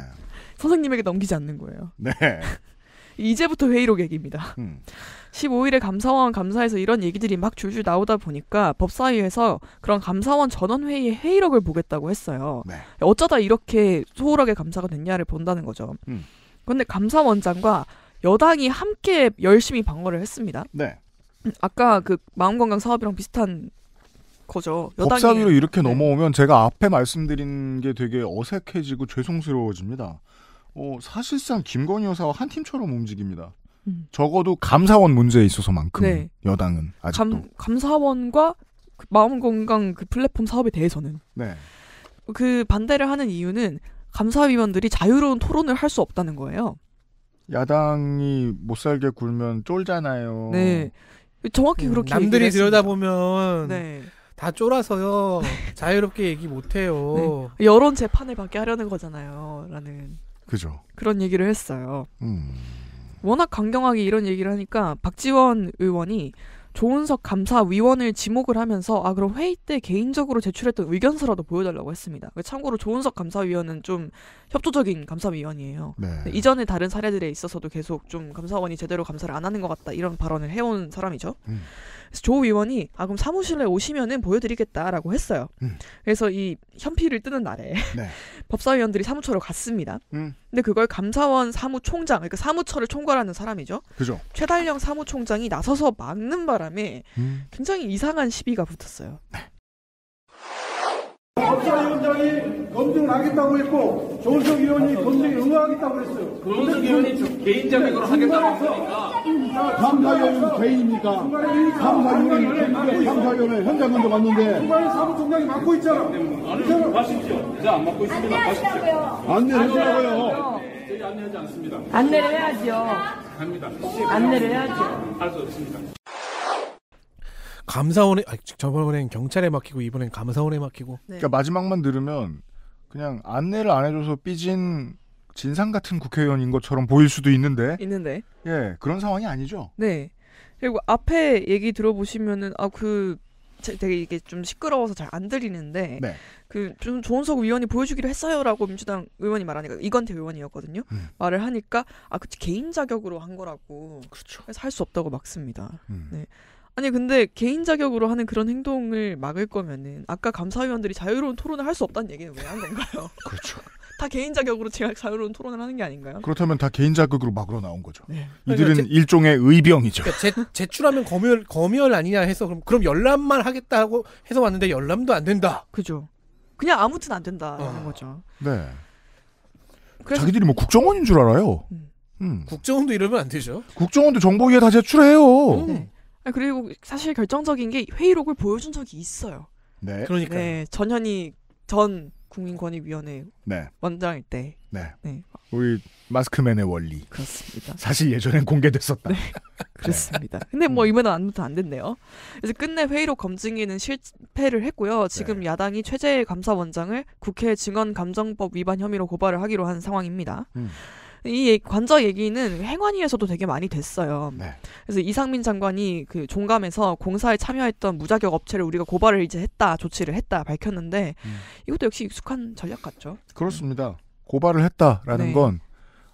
선생님에게 넘기지 않는 거예요. 네. 이제부터 회의록 얘기입니다. 음. 15일에 감사원 감사에서 이런 얘기들이 막 줄줄 나오다 보니까 법사위에서 그런 감사원 전원회의의 회의록을 보겠다고 했어요. 네. 어쩌다 이렇게 소홀하게 감사가 됐냐를 본다는 거죠. 음. 그데 감사원장과 여당이 함께 열심히 방어를 했습니다. 네. 아까 그 마음건강 사업이랑 비슷한 거죠. 여당이. 법사위로 이렇게 네. 넘어오면 제가 앞에 말씀드린 게 되게 어색해지고 죄송스러워집니다. 어, 사실상 김건희 여사와 한 팀처럼 움직입니다. 음. 적어도 감사원 문제에 있어서만큼 네. 여당은 아직도 감, 사원과 그 마음건강 그 플랫폼 사업에 대해서는 네. 그 반대를 하는 이유는 감사위원들이 자유로운 토론을 할 수 없다는 거예요. 야당이 못 살게 굴면 쫄잖아요. 네. 정확히 음, 그렇게 남들이 들여다보면 네. 다 쫄아서요. 자유롭게 얘기 못해요. 네. 여론 재판을 받게 하려는 거잖아요. 라는. 그죠. 그런 얘기를 했어요. 음. 워낙 강경하게 이런 얘기를 하니까 박지원 의원이 조은석 감사위원을 지목을 하면서 아 그럼 회의 때 개인적으로 제출했던 의견서라도 보여달라고 했습니다. 그러니까 참고로 조은석 감사위원은 좀 협조적인 감사위원이에요. 네. 이전에 다른 사례들에 있어서도 계속 좀 감사원이 제대로 감사를 안 하는 것 같다 이런 발언을 해온 사람이죠. 음. 그래서 조 의원이 아 그럼 사무실에 오시면은 보여드리겠다라고 했어요. 음. 그래서 이 현피를 뜨는 날에 네. 법사위원들이 사무처로 갔습니다. 음. 근데 그걸 감사원 사무총장 그러니까 사무처를 총괄하는 사람이죠. 그죠. 최달령 사무총장이 나서서 막는 바람에 음. 굉장히 이상한 시비가 붙었어요. 네. 법사위원장이 검증을 하겠다고 했고 조은석 의원이 검증에 응하겠다고 했어요. 조은석 의원이 개인 자으로 하겠다고 했으니까. 감사위원 개인입니까? 감사위원 감사위원회 현장 먼저 갔는데. 중간에 사무총장이 맡고 있잖아. 아니 네, 뭐, 가십시오. 자 맡고 있습니다. 가십시오. 안내하시라고요. 저희 안내하지 않습니다. 안내를 해야죠. 갑니다. 안내를 해야죠. 할수 없습니다. 감사원에 아 저번엔 경찰에 맡기고 이번엔 감사원에 맡기고. 네. 그러니까 마지막만 들으면 그냥 안내를 안 해줘서 삐진 진상 같은 국회의원인 것처럼 보일 수도 있는데. 있는데. 예, 그런 상황이 아니죠. 네. 그리고 앞에 얘기 들어보시면은 아 그 되게 이게 좀 시끄러워서 잘 안 들리는데 네. 그좀 조은석 의원이 보여주기로 했어요라고 민주당 의원이 말하니까 이건태 의원이었거든요. 음. 말을 하니까 아그치 개인 자격으로 한 거라고. 그렇죠. 그래서 할 수 없다고 막습니다. 음. 네. 아니 근데 개인 자격으로 하는 그런 행동을 막을 거면은 아까 감사위원들이 자유로운 토론을 할 수 없다는 얘기는 왜 한 건가요? 그렇죠. 다 개인 자격으로 제가 자유로운 토론을 하는 게 아닌가요? 그렇다면 다 개인 자격으로 막으러 나온 거죠. 네. 이들은 그러니까 제, 일종의 의병이죠. 그러니까 제, 제출하면 검열 검열 아니냐 해서 그럼 그럼 열람만 하겠다고 해서 왔는데 열람도 안 된다. 그죠. 그냥 아무튼 안된다는 어. 거죠. 네. 그래서, 자기들이 뭐 국정원인 줄 알아요. 음. 음. 국정원도 이러면 안 되죠. 국정원도 정보위에 다 제출해요. 음. 네. 아, 그리고 사실 결정적인 게 회의록을 보여준 적이 있어요. 네. 그러니까 네, 전현희 전 국민권익위원회 네. 원장일 때. 네. 네. 우리 마스크맨의 원리. 그렇습니다. 사실 예전엔 공개됐었다. 네. 그렇습니다. 네. 근데 뭐 음. 이번엔 아도안 됐네요. 그래서 끝내 회의록 검증위는 실패를 했고요. 지금 네. 야당이 최재일 감사원장을 국회 증언 감정법 위반 혐의로 고발을 하기로 한 상황입니다. 음. 이 관저 얘기는 행안위에서도 되게 많이 됐어요. 네. 그래서 이상민 장관이 그 종감에서 공사에 참여했던 무자격 업체를 우리가 고발을 이제 했다, 조치를 했다 밝혔는데 음. 이것도 역시 익숙한 전략 같죠. 그렇습니다. 고발을 했다라는 네. 건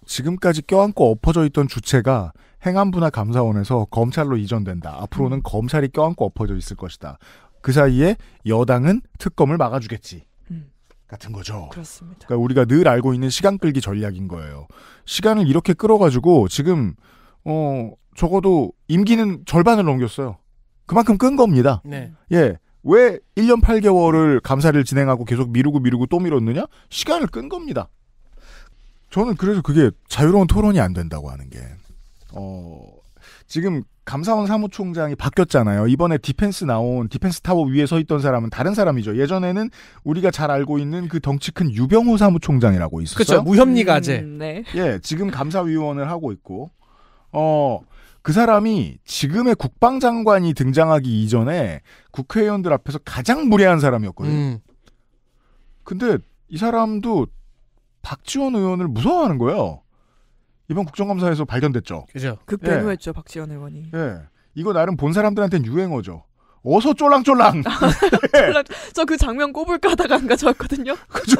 지금까지 껴안고 엎어져 있던 주체가 행안부나 감사원에서 검찰로 이전된다. 앞으로는 음. 검찰이 껴안고 엎어져 있을 것이다. 그 사이에 여당은 특검을 막아주겠지. 같은 거죠. 그렇습니다. 그러니까 우리가 늘 알고 있는 시간 끌기 전략인 거예요. 시간을 이렇게 끌어가지고 지금 어 적어도 임기는 절반을 넘겼어요. 그만큼 끈 겁니다. 네. 예. 왜 1년 8개월을 감사를 진행하고 계속 미루고 미루고 또 미뤘느냐? 시간을 끈 겁니다. 저는 그래서 그게 자유로운 토론이 안 된다고 하는 게, 어, 지금 감사원 사무총장이 바뀌었잖아요. 이번에 디펜스 나온 디펜스 타워 위에 서 있던 사람은 다른 사람이죠. 예전에는 우리가 잘 알고 있는 그 덩치 큰 유병호 사무총장이라고 있었어요. 그렇죠. 무혐리가제. 음, 네. 예, 지금 감사위원을 하고 있고 어. 그 사람이 지금의 국방장관이 등장하기 이전에 국회의원들 앞에서 가장 무례한 사람이었거든요. 음. 근데 이 사람도 박지원 의원을 무서워하는 거예요. 이번 국정감사에서 발견됐죠. 그죠. 극대노했죠 예. 박지원 의원이. 예. 예. 이거 나름 본 사람들한테는 유행어죠. 어서 쫄랑쫄랑. 쫄랑, 저 그 장면 꼽을까 하다가 안 가져왔거든요. 그죠.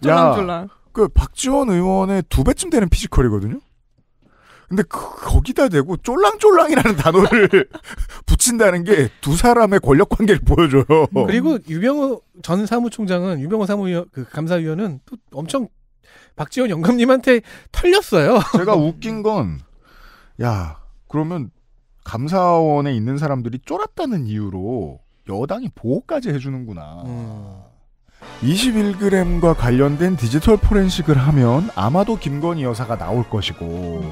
쫄랑쫄랑. 그 박지원 의원의 두 배쯤 되는 피지컬이거든요. 근데 그, 거기다 대고 쫄랑쫄랑이라는 단어를 붙인다는 게 두 사람의 권력 관계를 보여줘요. 그리고 유병호 전 사무총장은 유병호 사무 그 감사위원은 또 엄청 박지원 영감님한테 털렸어요. 제가 웃긴 건, 야, 그러면 감사원에 있는 사람들이 쫄았다는 이유로 여당이 보호까지 해주는구나. 음. 21g과 관련된 디지털 포렌식을 하면 아마도 김건희 여사가 나올 것이고,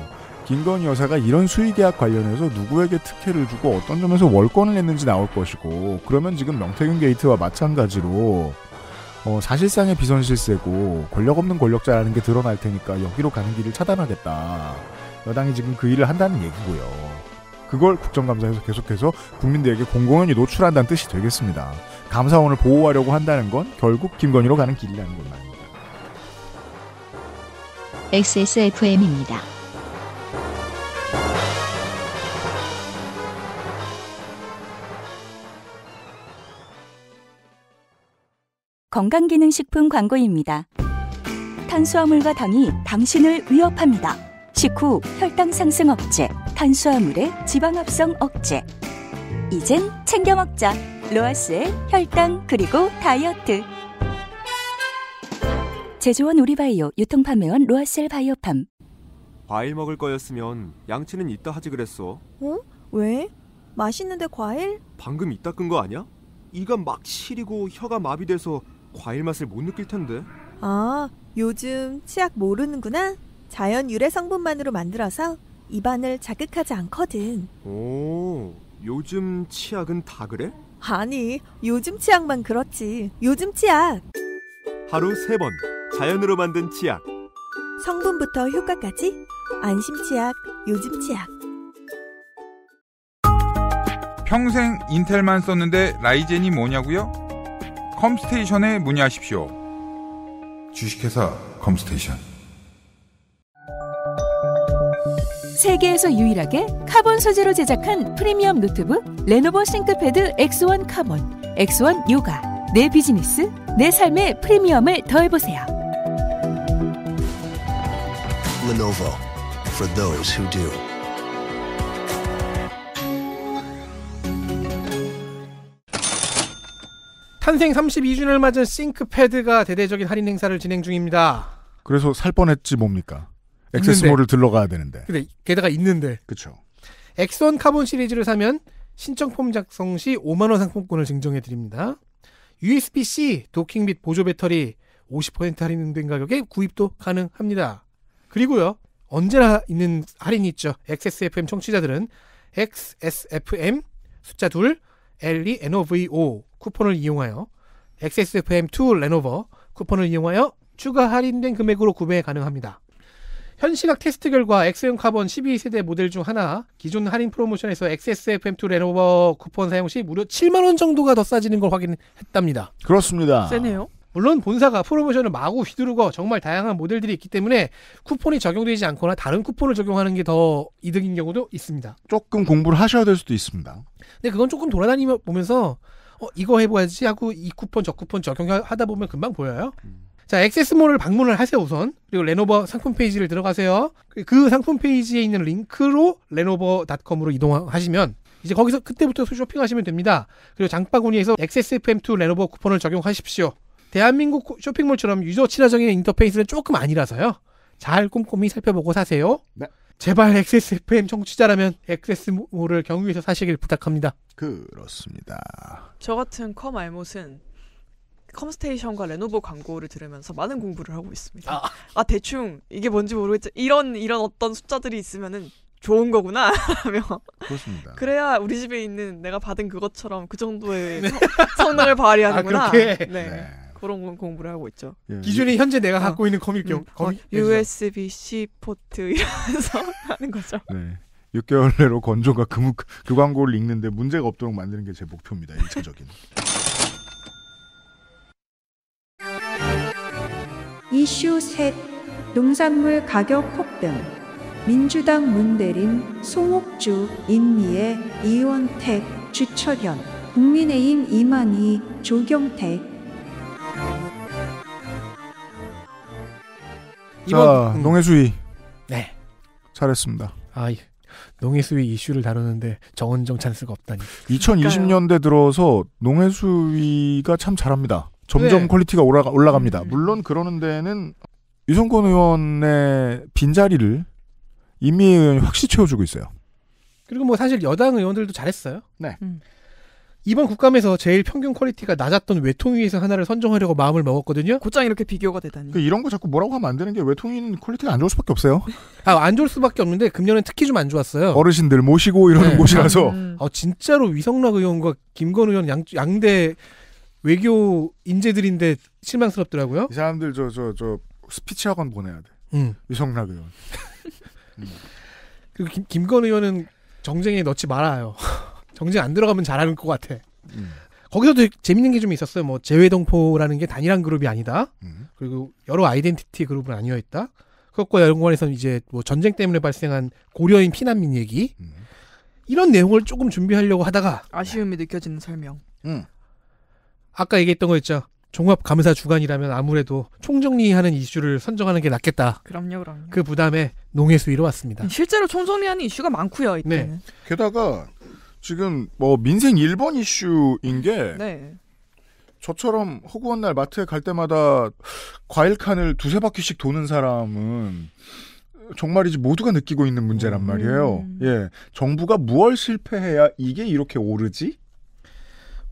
김건희 여사가 이런 수의계약 관련해서 누구에게 특혜를 주고 어떤 점에서 월권을 냈는지 나올 것이고, 그러면 지금 명태균 게이트와 마찬가지로 어, 사실상의 비선실세고 권력 없는 권력자라는 게 드러날 테니까 여기로 가는 길을 차단하겠다. 여당이 지금 그 일을 한다는 얘기고요. 그걸 국정감사에서 계속해서 국민들에게 공공연히 노출한다는 뜻이 되겠습니다. 감사원을 보호하려고 한다는 건 결국 김건희로 가는 길이라는 것 말입니다. XSFM입니다. 건강기능식품 광고입니다. 탄수화물과 당이 당신을 위협합니다. 식후 혈당 상승 억제, 탄수화물의 지방 합성 억제. 이젠 챙겨 먹자. 로아스의 혈당 그리고 다이어트. 제조원 우리바이오 유통판매원 로아셀 바이오팜. 과일 먹을 거였으면 양치는 이따 하지 그랬어. 어? 왜? 맛있는데 과일? 방금 이따 끈 거 아니야? 이가 막 시리고 혀가 마비돼서 과일 맛을 못 느낄 텐데. 아, 요즘 치약 모르는구나. 자연 유래 성분만으로 만들어서 입안을 자극하지 않거든. 오, 요즘 치약은 다 그래? 아니, 요즘 치약만 그렇지. 요즘 치약. 하루 세 번 자연으로 만든 치약. 성분부터 효과까지 안심 치약, 요즘 치약. 평생 인텔만 썼는데 라이젠이 뭐냐고요? 컴스테이션에 문의하십시오. 주식회사 컴스테이션. 세계에서 유일하게 카본 소재로 제작한 프리미엄 노트북 레노버 싱크패드 X1 카본, X1 요가. 내 비즈니스, 내 삶의 프리미엄을 더해보세요. Lenovo for those who do. 탄생 32주년을 맞은 싱크패드가 대대적인 할인 행사를 진행 중입니다. 그래서 살 뻔했지 뭡니까? 액세스몰을 들러가야 되는데. 근데 게다가 있는데. 그렇죠. 엑소원 카본 시리즈를 사면 신청 폼 작성 시 5만 원 상품권을 증정해 드립니다. USB-C 도킹 및 보조 배터리 50% 할인된 가격에 구입도 가능합니다. 그리고요. 언제나 있는 할인이 있죠. XSFM 청취자들은 XSFM 숫자 2 L E N O V O 쿠폰을 이용하여 XSFM2 레노버 쿠폰을 이용하여 추가 할인된 금액으로 구매 가능합니다. 현 시각 테스트 결과 X형 카본 12세대 모델 중 하나 기존 할인 프로모션에서 XSFM2 레노버 쿠폰 사용 시 무려 7만 원 정도가 더 싸지는 걸 확인했답니다. 그렇습니다. 세네요. 물론 본사가 프로모션을 마구 휘두르고 정말 다양한 모델들이 있기 때문에 쿠폰이 적용되지 않거나 다른 쿠폰을 적용하는 게 더 이득인 경우도 있습니다. 조금 공부를 하셔야 될 수도 있습니다. 근데 그건 조금 돌아다니면서 어, 이거 해봐야지 하고 이 쿠폰 저 쿠폰 적용하다 보면 금방 보여요. 음. 자, 액세스몰을 방문을 하세요, 우선. 그리고 레노버 상품 페이지를 들어가세요. 그, 그 상품 페이지에 있는 링크로 레노버닷컴으로 이동하시면 이제 거기서 그때부터 쇼핑하시면 됩니다. 그리고 장바구니에서 액세스 FM2 레노버 쿠폰을 적용하십시오. 대한민국 쇼핑몰처럼 유저 친화적인 인터페이스는 조금 아니라서요. 잘 꼼꼼히 살펴보고 사세요. 네. 제발 XSFM 청취자라면 XS몰을 경유해서 사시길 부탁합니다. 그렇습니다. 저 같은 컴 알못은 컴스테이션과 레노버 광고를 들으면서 많은 공부를 하고 있습니다. 아, 아 대충 이게 뭔지 모르겠지. 이런 이런 어떤 숫자들이 있으면은 좋은 거구나 하며 그렇습니다. 그래야 우리 집에 있는 내가 받은 그것처럼 그 정도의 네. 성능을 아, 발휘하는구나. 아, 그렇게. 네. 네. 그런 공부를 하고 있죠. 예. 기준이 예. 현재 내가 어. 갖고 있는 음. 검일 경 어, 음. USB-C 포트 이러면서 하는 거죠. 네. 6개월 내로 건조가 그, 그 광고를 읽는데 문제가 없도록 만드는 게 제 목표입니다. 일차적인. 이슈 셋 농산물 가격 폭등 민주당 문대림 송옥주 인미의 이원택 주철현 국민의힘 이만희 조경태 이번 음. 농해수위. 네. 잘했습니다. 아, 예. 농해수위 이슈를 다루는데 정은정 찬스가 없다니. 2020년대 들어서 농해수위가 참 잘합니다. 점점 네. 퀄리티가 올라가, 올라갑니다. 음. 물론 그러는 데는 유성권 의원의 빈자리를 임미 의원이 확실히 채워주고 있어요. 그리고 뭐 사실 여당 의원들도 잘했어요. 네. 음. 이번 국감에서 제일 평균 퀄리티가 낮았던 외통위에서 하나를 선정하려고 마음을 먹었거든요. 곧장 이렇게 비교가 되다니. 그 이런 거 자꾸 뭐라고 하면 안 되는 게 외통위는 퀄리티가 안 좋을 수밖에 없어요. 아, 안 좋을 수밖에 없는데 금년엔 특히 좀 안 좋았어요. 어르신들 모시고 이러는 네. 곳이라서. 음, 음. 아, 진짜로 위성락 의원과 김건 의원 양, 양대 외교 인재들인데 실망스럽더라고요. 이 사람들 저 저 저 스피치 학원 보내야 돼. 음. 위성락 의원. 음. 그리고 김, 김건 의원은 정쟁에 넣지 말아요. 경쟁 안 들어가면 잘하는 것 같아. 음. 거기서도 재밌는 게 좀 있었어요. 뭐 재외동포라는 게 단일한 그룹이 아니다. 음. 그리고 여러 아이덴티티 그룹은 아니어 있다. 그것과 연관해서는 이제 뭐 전쟁 때문에 발생한 고려인 피난민 얘기 음. 이런 내용을 조금 준비하려고 하다가 아쉬움이 느껴지는 설명. 음. 아까 얘기했던 거 있죠. 종합감사 주간이라면 아무래도 총정리하는 이슈를 선정하는 게 낫겠다. 그럼요, 그럼요. 그 부담에 농해수위로 왔습니다. 실제로 총정리하는 이슈가 많고요, 네. 이때는. 네. 게다가 지금 뭐 민생 1번 이슈인 게 네. 저처럼 허구한 날 마트에 갈 때마다 과일 칸을 두세 바퀴씩 도는 사람은 정말이지 모두가 느끼고 있는 문제란 음. 말이에요. 음. 예. 정부가 무얼 실패해야 이게 이렇게 오르지?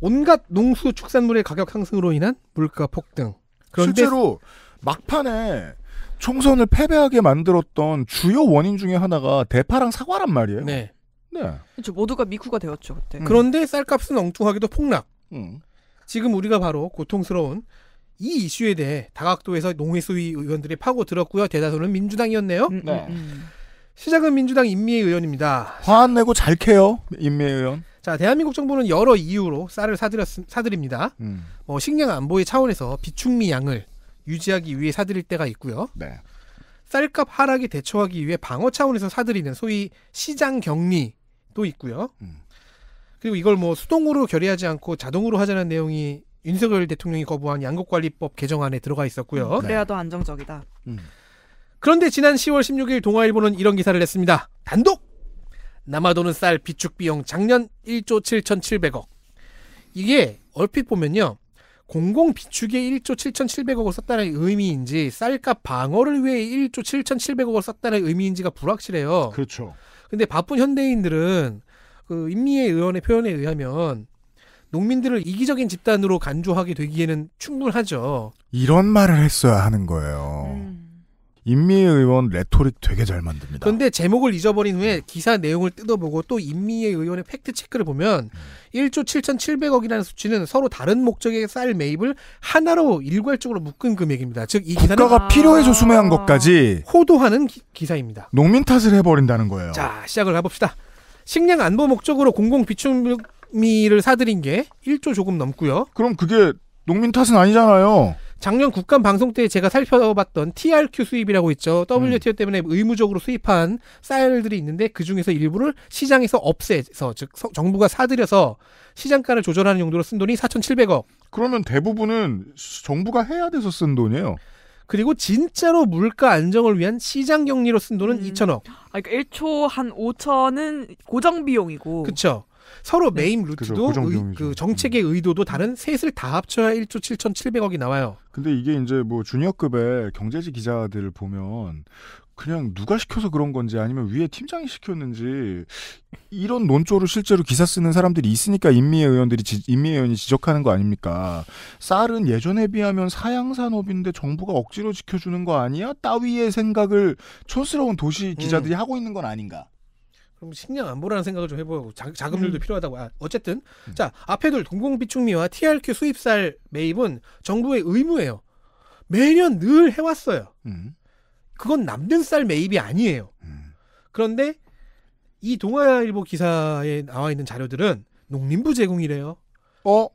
온갖 농수 축산물의 가격 상승으로 인한 물가 폭등. 그런데 실제로 막판에 총선을 패배하게 만들었던 주요 원인 중에 하나가 대파랑 사과란 말이에요. 네. 네. 그렇죠. 모두가 미쿠가 되었죠 그때. 음. 그런데 쌀값은 엉뚱하게도 폭락. 음. 지금 우리가 바로 고통스러운 이 이슈에 대해 다각도에서 농해 소위 의원들이 파고 들었고요. 대다수는 민주당이었네요. 음, 음 네. 음. 시작은 민주당 임미애 의원입니다. 화 안 내고 잘 캐요, 임미애 의원. 자, 대한민국 정부는 여러 이유로 쌀을 사들였, 사드립니다. 음. 뭐, 식량 안보의 차원에서 비축미 양을 유지하기 위해 사드릴 때가 있고요. 네. 쌀값 하락에 대처하기 위해 방어 차원에서 사들이는 소위 시장 격리 또 있고요. 음. 그리고 이걸 뭐 수동으로 결의하지 않고 자동으로 하자는 내용이 윤석열 대통령이 거부한 양국관리법 개정안에 들어가 있었고요. 음, 네. 그래야 더 안정적이다. 음. 그런데 지난 10월 16일 동아일보는 이런 기사를 냈습니다. 단독! 남아도는 쌀 비축 비용 작년 1조 7,700억. 이게 얼핏 보면요. 공공 비축에 1조 7,700억을 썼다는 의미인지 쌀값 방어를 위해 1조 7,700억을 썼다는 의미인지가 불확실해요. 그렇죠. 근데 바쁜 현대인들은 그 임미애 의원의 표현에 의하면 농민들을 이기적인 집단으로 간주하게 되기에는 충분하죠. 이런 말을 했어야 하는 거예요. 음. 임미의원 레토릭 되게 잘 만듭니다. 근데 제목을 잊어버린 후에 기사 내용을 뜯어보고 또 임미의 의원의 팩트 체크를 보면 1조 음. 7,700억이라는 수치는 서로 다른 목적의 쌀 매입을 하나로 일괄적으로 묶은 금액입니다. 즉이 국가가 필요해서 수매한 아. 것까지 호도하는 기, 사입니다 농민 탓을 해버린다는 거예요. 자 시작을 해봅시다. 식량 안보 목적으로 공공 비축미를 사들인 게 1조 조금 넘고요. 그럼 그게 농민 탓은 아니잖아요. 작년 국감 방송 때 제가 살펴봤던 TRQ 수입이라고 있죠. WTO 음. 때문에 의무적으로 수입한 쌀들이 있는데 그 중에서 일부를 시장에서 없애서 즉 정부가 사들여서 시장가를 조절하는 용도로 쓴 돈이 4,700억. 그러면 대부분은 정부가 해야 돼서 쓴 돈이에요. 그리고 진짜로 물가 안정을 위한 시장 격리로 쓴 돈은 음. 2천억. 아, 그러니까 1초 한 5천은 고정 비용이고. 그렇죠. 서로 네. 메인 루트도 의, 그 정책의 음. 의도도 다른 셋을 다 합쳐야 1조 7,700억이 나와요. 근데 이게 이제 뭐 주니어급의 경제지 기자들을 보면 그냥 누가 시켜서 그런 건지 아니면 위에 팀장이 시켰는지 이런 논조를 실제로 기사 쓰는 사람들이 있으니까 인미의 의원들이 지, 인미의 의원이 지적하는 거 아닙니까? 쌀은 예전에 비하면 사양산업인데 정부가 억지로 지켜주는 거 아니야? 따위의 생각을 촌스러운 도시 음. 기자들이 음. 하고 있는 건 아닌가? 그럼 식량 안보라는 생각을 좀 해보고 자, 자금률도 음. 필요하다고. 아, 어쨌든 음. 자 앞에 둘 동공비축미와 TRQ 수입쌀 매입은 정부의 의무예요. 매년 늘 해왔어요. 음. 그건 남는 쌀 매입이 아니에요. 음. 그런데 이 동아일보 기사에 나와 있는 자료들은 농림부 제공이래요. 어?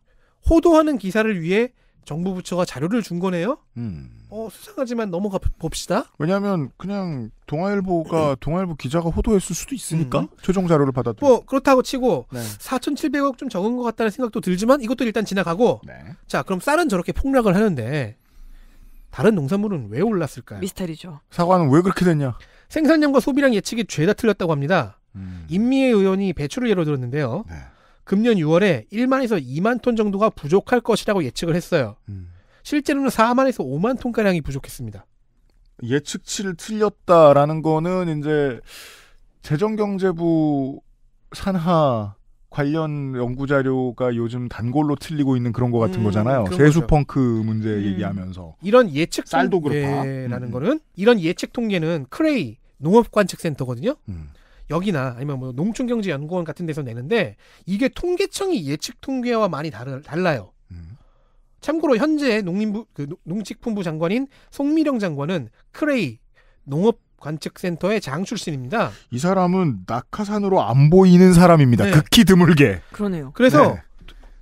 호도하는 기사를 위해 정부 부처가 자료를 준 거네요. 음. 어, 수상하지만 넘어가 봅시다. 왜냐하면 그냥 동아일보가 음. 동아일보 기자가 호도했을 수도 있으니까 음. 최종 자료를 받아들. 뭐 그렇다고 치고 네. 4,700억 좀 적은 것 같다는 생각도 들지만 이것도 일단 지나가고. 네. 자 그럼 쌀은 저렇게 폭락을 하는데 다른 농산물은 왜 올랐을까요? 미스터리죠. 사과는 왜 그렇게 됐냐? 생산량과 소비량 예측이 죄다 틀렸다고 합니다. 음. 임미애 의원이 배추를 예로 들었는데요. 네. 금년 6월에 1만에서 2만 톤 정도가 부족할 것이라고 예측을 했어요. 음. 실제로는 4만에서 5만 톤가량이 부족했습니다. 예측치를 틀렸다라는 거는 이제 재정경제부 산하 관련 연구자료가 요즘 단골로 틀리고 있는 그런 거 같은 음, 거잖아요. 세수펑크 문제 음. 얘기하면서. 이런 예측 쌀도 그렇다라는 음. 거는 이런 예측 통계는 크레이 농업관측센터거든요. 음. 여기나 아니면 뭐 농촌경제연구원 같은 데서 내는데 이게 통계청이 예측 통계와 많이 다르, 달라요. 음. 참고로 현재 농림부 그 농식품부 장관인 송미령 장관은 크레이 농업 관측센터의 장 출신입니다. 이 사람은 낙하산으로 안 보이는 사람입니다. 네. 극히 드물게. 그러네요. 그래서 네.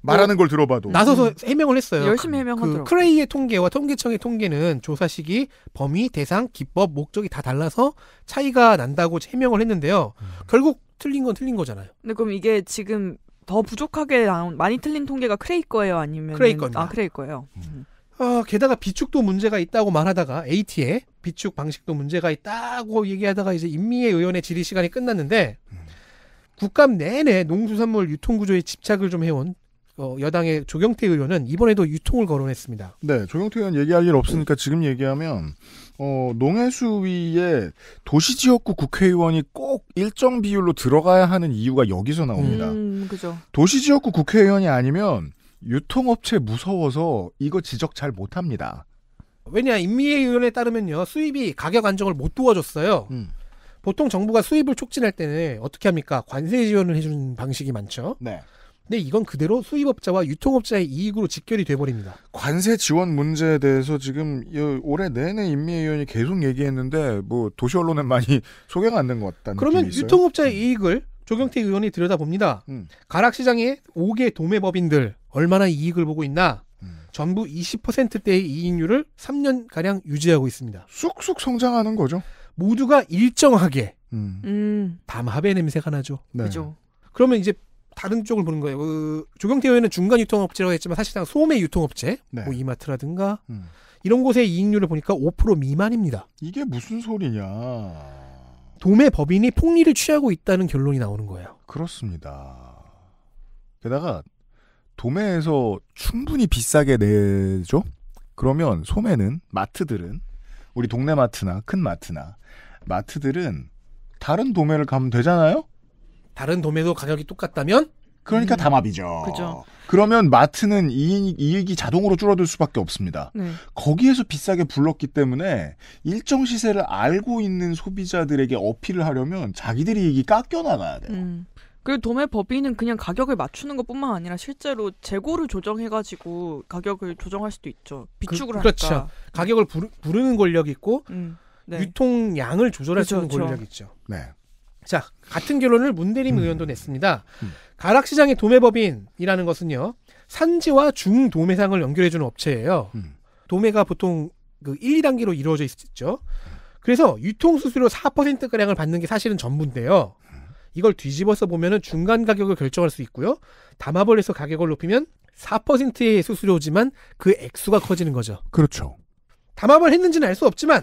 말하는 걸 들어봐도 나서서 해명을 했어요. 열심히 그 해명하더그 크레이의 통계와 통계청의 통계는 조사 시기, 범위, 대상, 기법, 목적이 다 달라서 차이가 난다고 해명을 했는데요. 음. 결국 틀린 건 틀린 거잖아요. 근데 그럼 이게 지금 더 부족하게 나온 많이 틀린 통계가 크레이 거예요 아니면 크레이 겁니다. 아 크레이 거예요. 음. 음. 아, 게다가 비축도 문제가 있다고 말하다가 a t 에 비축 방식도 문제가 있다고 얘기하다가 이제 인미의 의원의 질의 시간이 끝났는데 음. 국감 내내 농수산물 유통 구조에 집착을 좀 해온 어, 여당의 조경태 의원은 이번에도 유통을 거론했습니다. 네, 조경태 의원 얘기할 일 없으니까 지금 얘기하면 어, 농해수위에 도시지역구 국회의원이 꼭 일정 비율로 들어가야 하는 이유가 여기서 나옵니다. 음, 그죠. 도시지역구 국회의원이 아니면 유통업체 무서워서 이거 지적 잘 못합니다. 왜냐 인미의원에 따르면요 수입이 가격 안정을 못 도와줬어요. 음. 보통 정부가 수입을 촉진할 때는 어떻게 합니까? 관세 지원을 해주는 방식이 많죠. 네. 근데 네, 이건 그대로 수입업자와 유통업자의 이익으로 직결이 돼버립니다. 관세 지원 문제에 대해서 지금 올해 내내 임미의원이 계속 얘기했는데 뭐 도시 언론에 많이 소개가 안 된 것 같다. 그러면 유통업자의 음. 이익을 조경태 의원이 들여다봅니다. 음. 가락시장의 5개 도매법인들 얼마나 이익을 보고 있나? 음. 전부 20%대의 이익률을 3년가량 유지하고 있습니다. 쑥쑥 성장하는 거죠. 모두가 일정하게 음. 음. 담합의 냄새가 나죠. 네. 그죠. 그러면 이제 다른 쪽을 보는 거예요. 그 조경태 의원은 중간 유통업체라고 했지만 사실상 소매 유통업체, 네. 뭐 이마트라든가 음. 이런 곳의 이익률을 보니까 5% 미만입니다. 이게 무슨 소리냐? 도매 법인이 폭리를 취하고 있다는 결론이 나오는 거예요. 그렇습니다. 게다가 도매에서 충분히 비싸게 내죠. 그러면 소매는 마트들은 우리 동네 마트나 큰 마트나 마트들은 다른 도매를 가면 되잖아요. 다른 도매도 가격이 똑같다면 그러니까 음. 담합이죠. 그죠. 그러면 마트는 이익, 이익이 자동으로 줄어들 수밖에 없습니다. 네. 거기에서 비싸게 불렀기 때문에 일정 시세를 알고 있는 소비자들에게 어필을 하려면 자기들 이익이 이 깎여 나가야 돼요. 음. 그리고 도매 법인은 그냥 가격을 맞추는 것뿐만 아니라 실제로 재고를 조정해가지고 가격을 조정할 수도 있죠. 그, 비축을 그, 그렇죠. 하니까. 그렇죠. 가격을 부르, 는 권력이 있고 음. 네. 유통량을 조절할 그렇죠, 수 있는 그렇죠. 권력이 있죠. 네. 자, 같은 결론을 문대림 음. 의원도 냈습니다. 음. 가락시장의 도매법인이라는 것은요, 산지와 중도매상을 연결해주는 업체예요. 음. 도매가 보통 그 1, 2단계로 이루어져 있죠. 그래서 유통수수료 4%가량을 받는 게 사실은 전부인데요. 이걸 뒤집어서 보면 중간 가격을 결정할 수 있고요. 담합을 해서 가격을 높이면 4%의 수수료지만 그 액수가 커지는 거죠. 그렇죠. 담합을 했는지는 알 수 없지만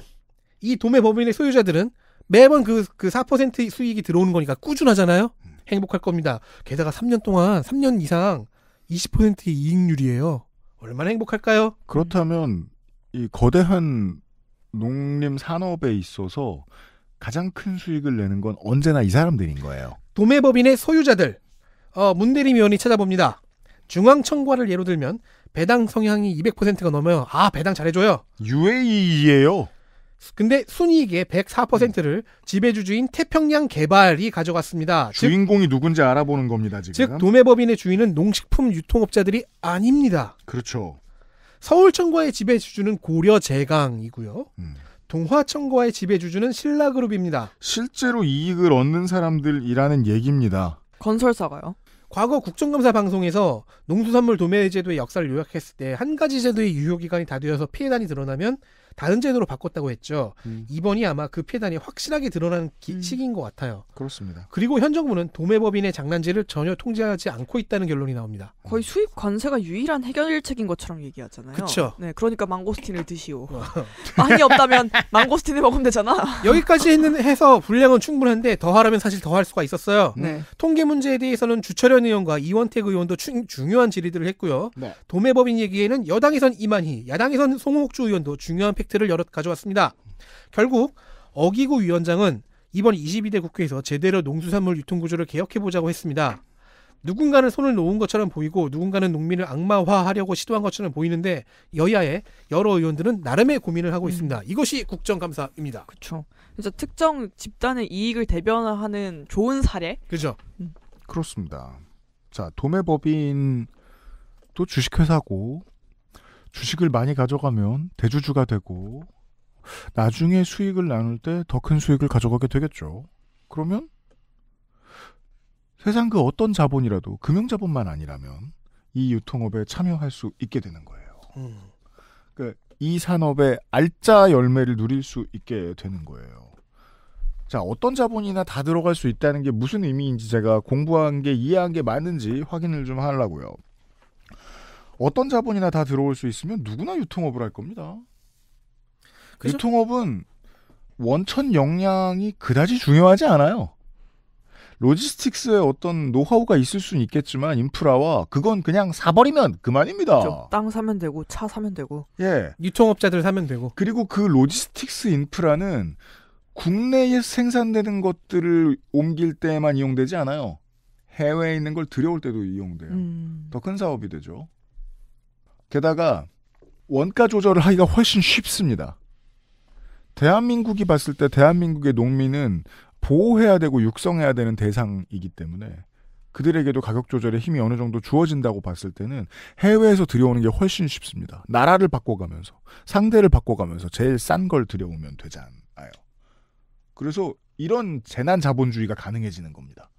이 도매법인의 소유자들은 매번 그, 그 4% 수익이 들어오는 거니까 꾸준하잖아요? 음. 행복할 겁니다. 게다가 3년 동안, 3년 이상 20%의 이익률이에요. 얼마나 행복할까요? 그렇다면, 이 거대한 농림 산업에 있어서 가장 큰 수익을 내는 건 언제나 이 사람들인 거예요. 도매법인의 소유자들. 어, 문대리 의원이 찾아봅니다. 중앙청과를 예로 들면 배당 성향이 200%가 넘어요. 아, 배당 잘해줘요. UAE예요. 근데 순이익의 104%를 지배주주인 태평양 개발이 가져갔습니다. 주인공이 즉, 누군지 알아보는 겁니다, 지금. 즉, 도매법인의 주인은 농식품 유통업자들이 아닙니다. 그렇죠. 서울청과의 지배주주는 고려제강이고요. 음. 동화청과의 지배주주는 신라그룹입니다. 실제로 이익을 얻는 사람들이라는 얘기입니다. 건설사가요? 과거 국정감사 방송에서 농수산물 도매 제도의 역사를 요약했을 때 한 가지 제도의 유효기간이 다 되어서 피해단이 드러나면 다른 제도로 바꿨다고 했죠. 음. 이번이 아마 그 폐단이 확실하게 드러난 기, 음. 시기인 것 같아요. 그렇습니다. 그리고 현 정부는 도매법인의 장난질을 전혀 통제하지 않고 있다는 결론이 나옵니다. 거의 수입 관세가 유일한 해결책인 것처럼 얘기하잖아요. 그렇죠. 네, 그러니까 망고스틴을 드시오. 많이 어. 없다면 망고스틴을 먹으면 되잖아. 여기까지 했는, 해서 분량은 충분한데 더 하라면 사실 더 할 수가 있었어요. 네. 통계 문제에 대해서는 주철현 의원과 이원택 의원도 추, 중요한 질의들을 했고요. 네. 도매법인 얘기에는 여당에선 이만희, 야당에선 송옥주 의원도 중요한 팩트 프로젝트를 여러 가져왔습니다. 결국 어기구 위원장은 이번 22대 국회에서 제대로 농수산물 유통구조를 개혁해보자고 했습니다. 누군가는 손을 놓은 것처럼 보이고 누군가는 농민을 악마화하려고 시도한 것처럼 보이는데 여야의 여러 의원들은 나름의 고민을 하고 음. 있습니다. 이것이 국정감사입니다. 그렇죠. 그래서 특정 집단의 이익을 대변하는 좋은 사례. 그죠. 렇 음. 그렇습니다. 자도매법인또 주식회사고 주식을 많이 가져가면 대주주가 되고 나중에 수익을 나눌 때 더 큰 수익을 가져가게 되겠죠. 그러면 세상 그 어떤 자본이라도 금융자본만 아니라면 이 유통업에 참여할 수 있게 되는 거예요. 음. 그러니까 이 산업의 알짜 열매를 누릴 수 있게 되는 거예요. 자, 어떤 자본이나 다 들어갈 수 있다는 게 무슨 의미인지 제가 공부한 게 이해한 게 맞는지 확인을 좀 하려고요. 어떤 자본이나 다 들어올 수 있으면 누구나 유통업을 할 겁니다. 그죠? 유통업은 원천 역량이 그다지 중요하지 않아요. 로지스틱스에 어떤 노하우가 있을 수는 있겠지만 인프라와 그건 그냥 사버리면 그만입니다. 땅 사면 되고 차 사면 되고 예 유통업자들 사면 되고 그리고 그 로지스틱스 인프라는 국내에 생산되는 것들을 옮길 때만 이용되지 않아요. 해외에 있는 걸 들여올 때도 이용돼요. 음. 더큰 사업이 되죠. 게다가 원가 조절을 하기가 훨씬 쉽습니다. 대한민국이 봤을 때 대한민국의 농민은 보호해야 되고 육성해야 되는 대상이기 때문에 그들에게도 가격 조절에 힘이 어느 정도 주어진다고 봤을 때는 해외에서 들여오는 게 훨씬 쉽습니다. 나라를 바꿔가면서 상대를 바꿔가면서 제일 싼 걸 들여오면 되잖아요. 그래서 이런 재난 자본주의가 가능해지는 겁니다.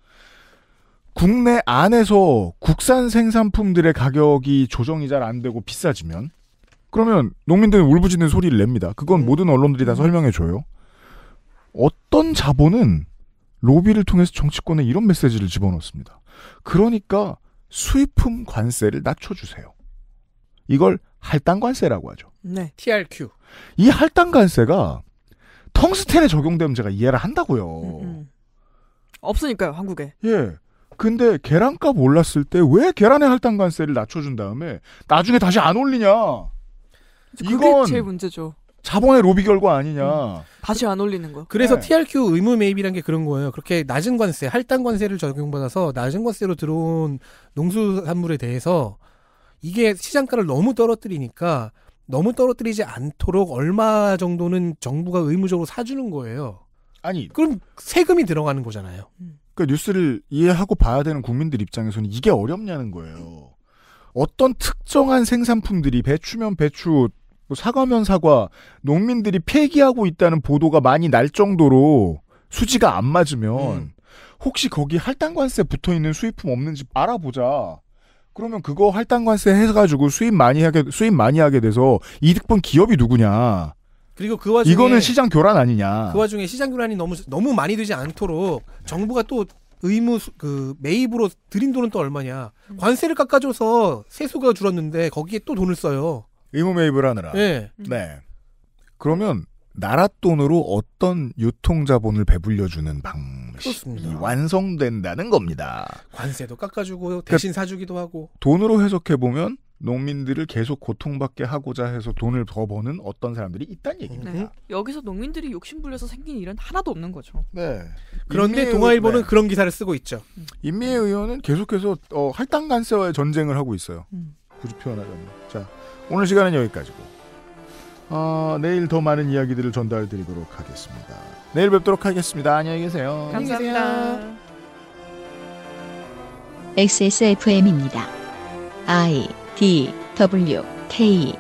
국내 안에서 국산 생산품들의 가격이 조정이 잘 안 되고 비싸지면 그러면 농민들은 울부짖는 소리를 냅니다. 그건 음. 모든 언론들이 다 음. 설명해 줘요. 어떤 자본은 로비를 통해서 정치권에 이런 메시지를 집어넣습니다. 그러니까 수입품 관세를 낮춰주세요. 이걸 할당 관세라고 하죠. 네. TRQ. 이 할당 관세가 텅스텐에 적용되면 제가 이해를 한다고요. 음, 음. 없으니까요, 한국에. 예. 근데 계란값 올랐을 때 왜 계란의 할당관세를 낮춰준 다음에 나중에 다시 안 올리냐? 이건 제일 문제죠. 자본의 로비 결과 아니냐. 음, 다시 안 올리는 거. 그래서 네. TRQ 의무 매입이란 게 그런 거예요. 그렇게 낮은 관세, 할당 관세를 적용받아서 낮은 관세로 들어온 농수산물에 대해서 이게 시장가를 너무 떨어뜨리니까 너무 떨어뜨리지 않도록 얼마 정도는 정부가 의무적으로 사주는 거예요. 아니. 그럼 세금이 들어가는 거잖아요. 음. 그러니까 뉴스를 이해하고 봐야 되는 국민들 입장에서는 이게 어렵냐는 거예요. 어떤 특정한 생산품들이 배추면 배추, 뭐 사과면 사과, 농민들이 폐기하고 있다는 보도가 많이 날 정도로 수지가 안 맞으면 음. 혹시 거기 할당 관세 붙어 있는 수입품 없는지 알아보자. 그러면 그거 할당 관세 해가지고 수입 많이 하게 수입 많이 하게 돼서 이득 본 기업이 누구냐? 그리고 그 와중에 이거는 시장 교란 아니냐. 그 와중에 시장 교란이 너무 너무 많이 되지 않도록 정부가 또 의무 그 매입으로 들인 돈은 또 얼마냐. 관세를 깎아줘서 세수가 줄었는데 거기에 또 돈을 써요. 의무 매입을 하느라. 네. 네. 그러면 나라 돈으로 어떤 유통 자본을 배불려 주는 방식이 완성된다는 겁니다. 관세도 깎아주고 그러니까 대신 그러니까 사주기도 하고. 돈으로 해석해 보면 농민들을 계속 고통받게 하고자 해서 돈을 더 버는 어떤 사람들이 있다는 네. 얘기입니다. 네. 여기서 농민들이 욕심불려서 생긴 일은 하나도 없는 거죠. 네. 그런데 동아일보는 네. 그런 기사를 쓰고 있죠. 임미애 음. 의원은 계속해서 어, 할당 간세와의 전쟁을 하고 있어요. 음. 굳이 표현하자면. 자, 오늘 시간은 여기까지고. 어, 내일 더 많은 이야기들을 전달드리도록 하겠습니다. 내일 뵙도록 하겠습니다. 안녕히 계세요. 감사합니다. XSFM입니다. I D W K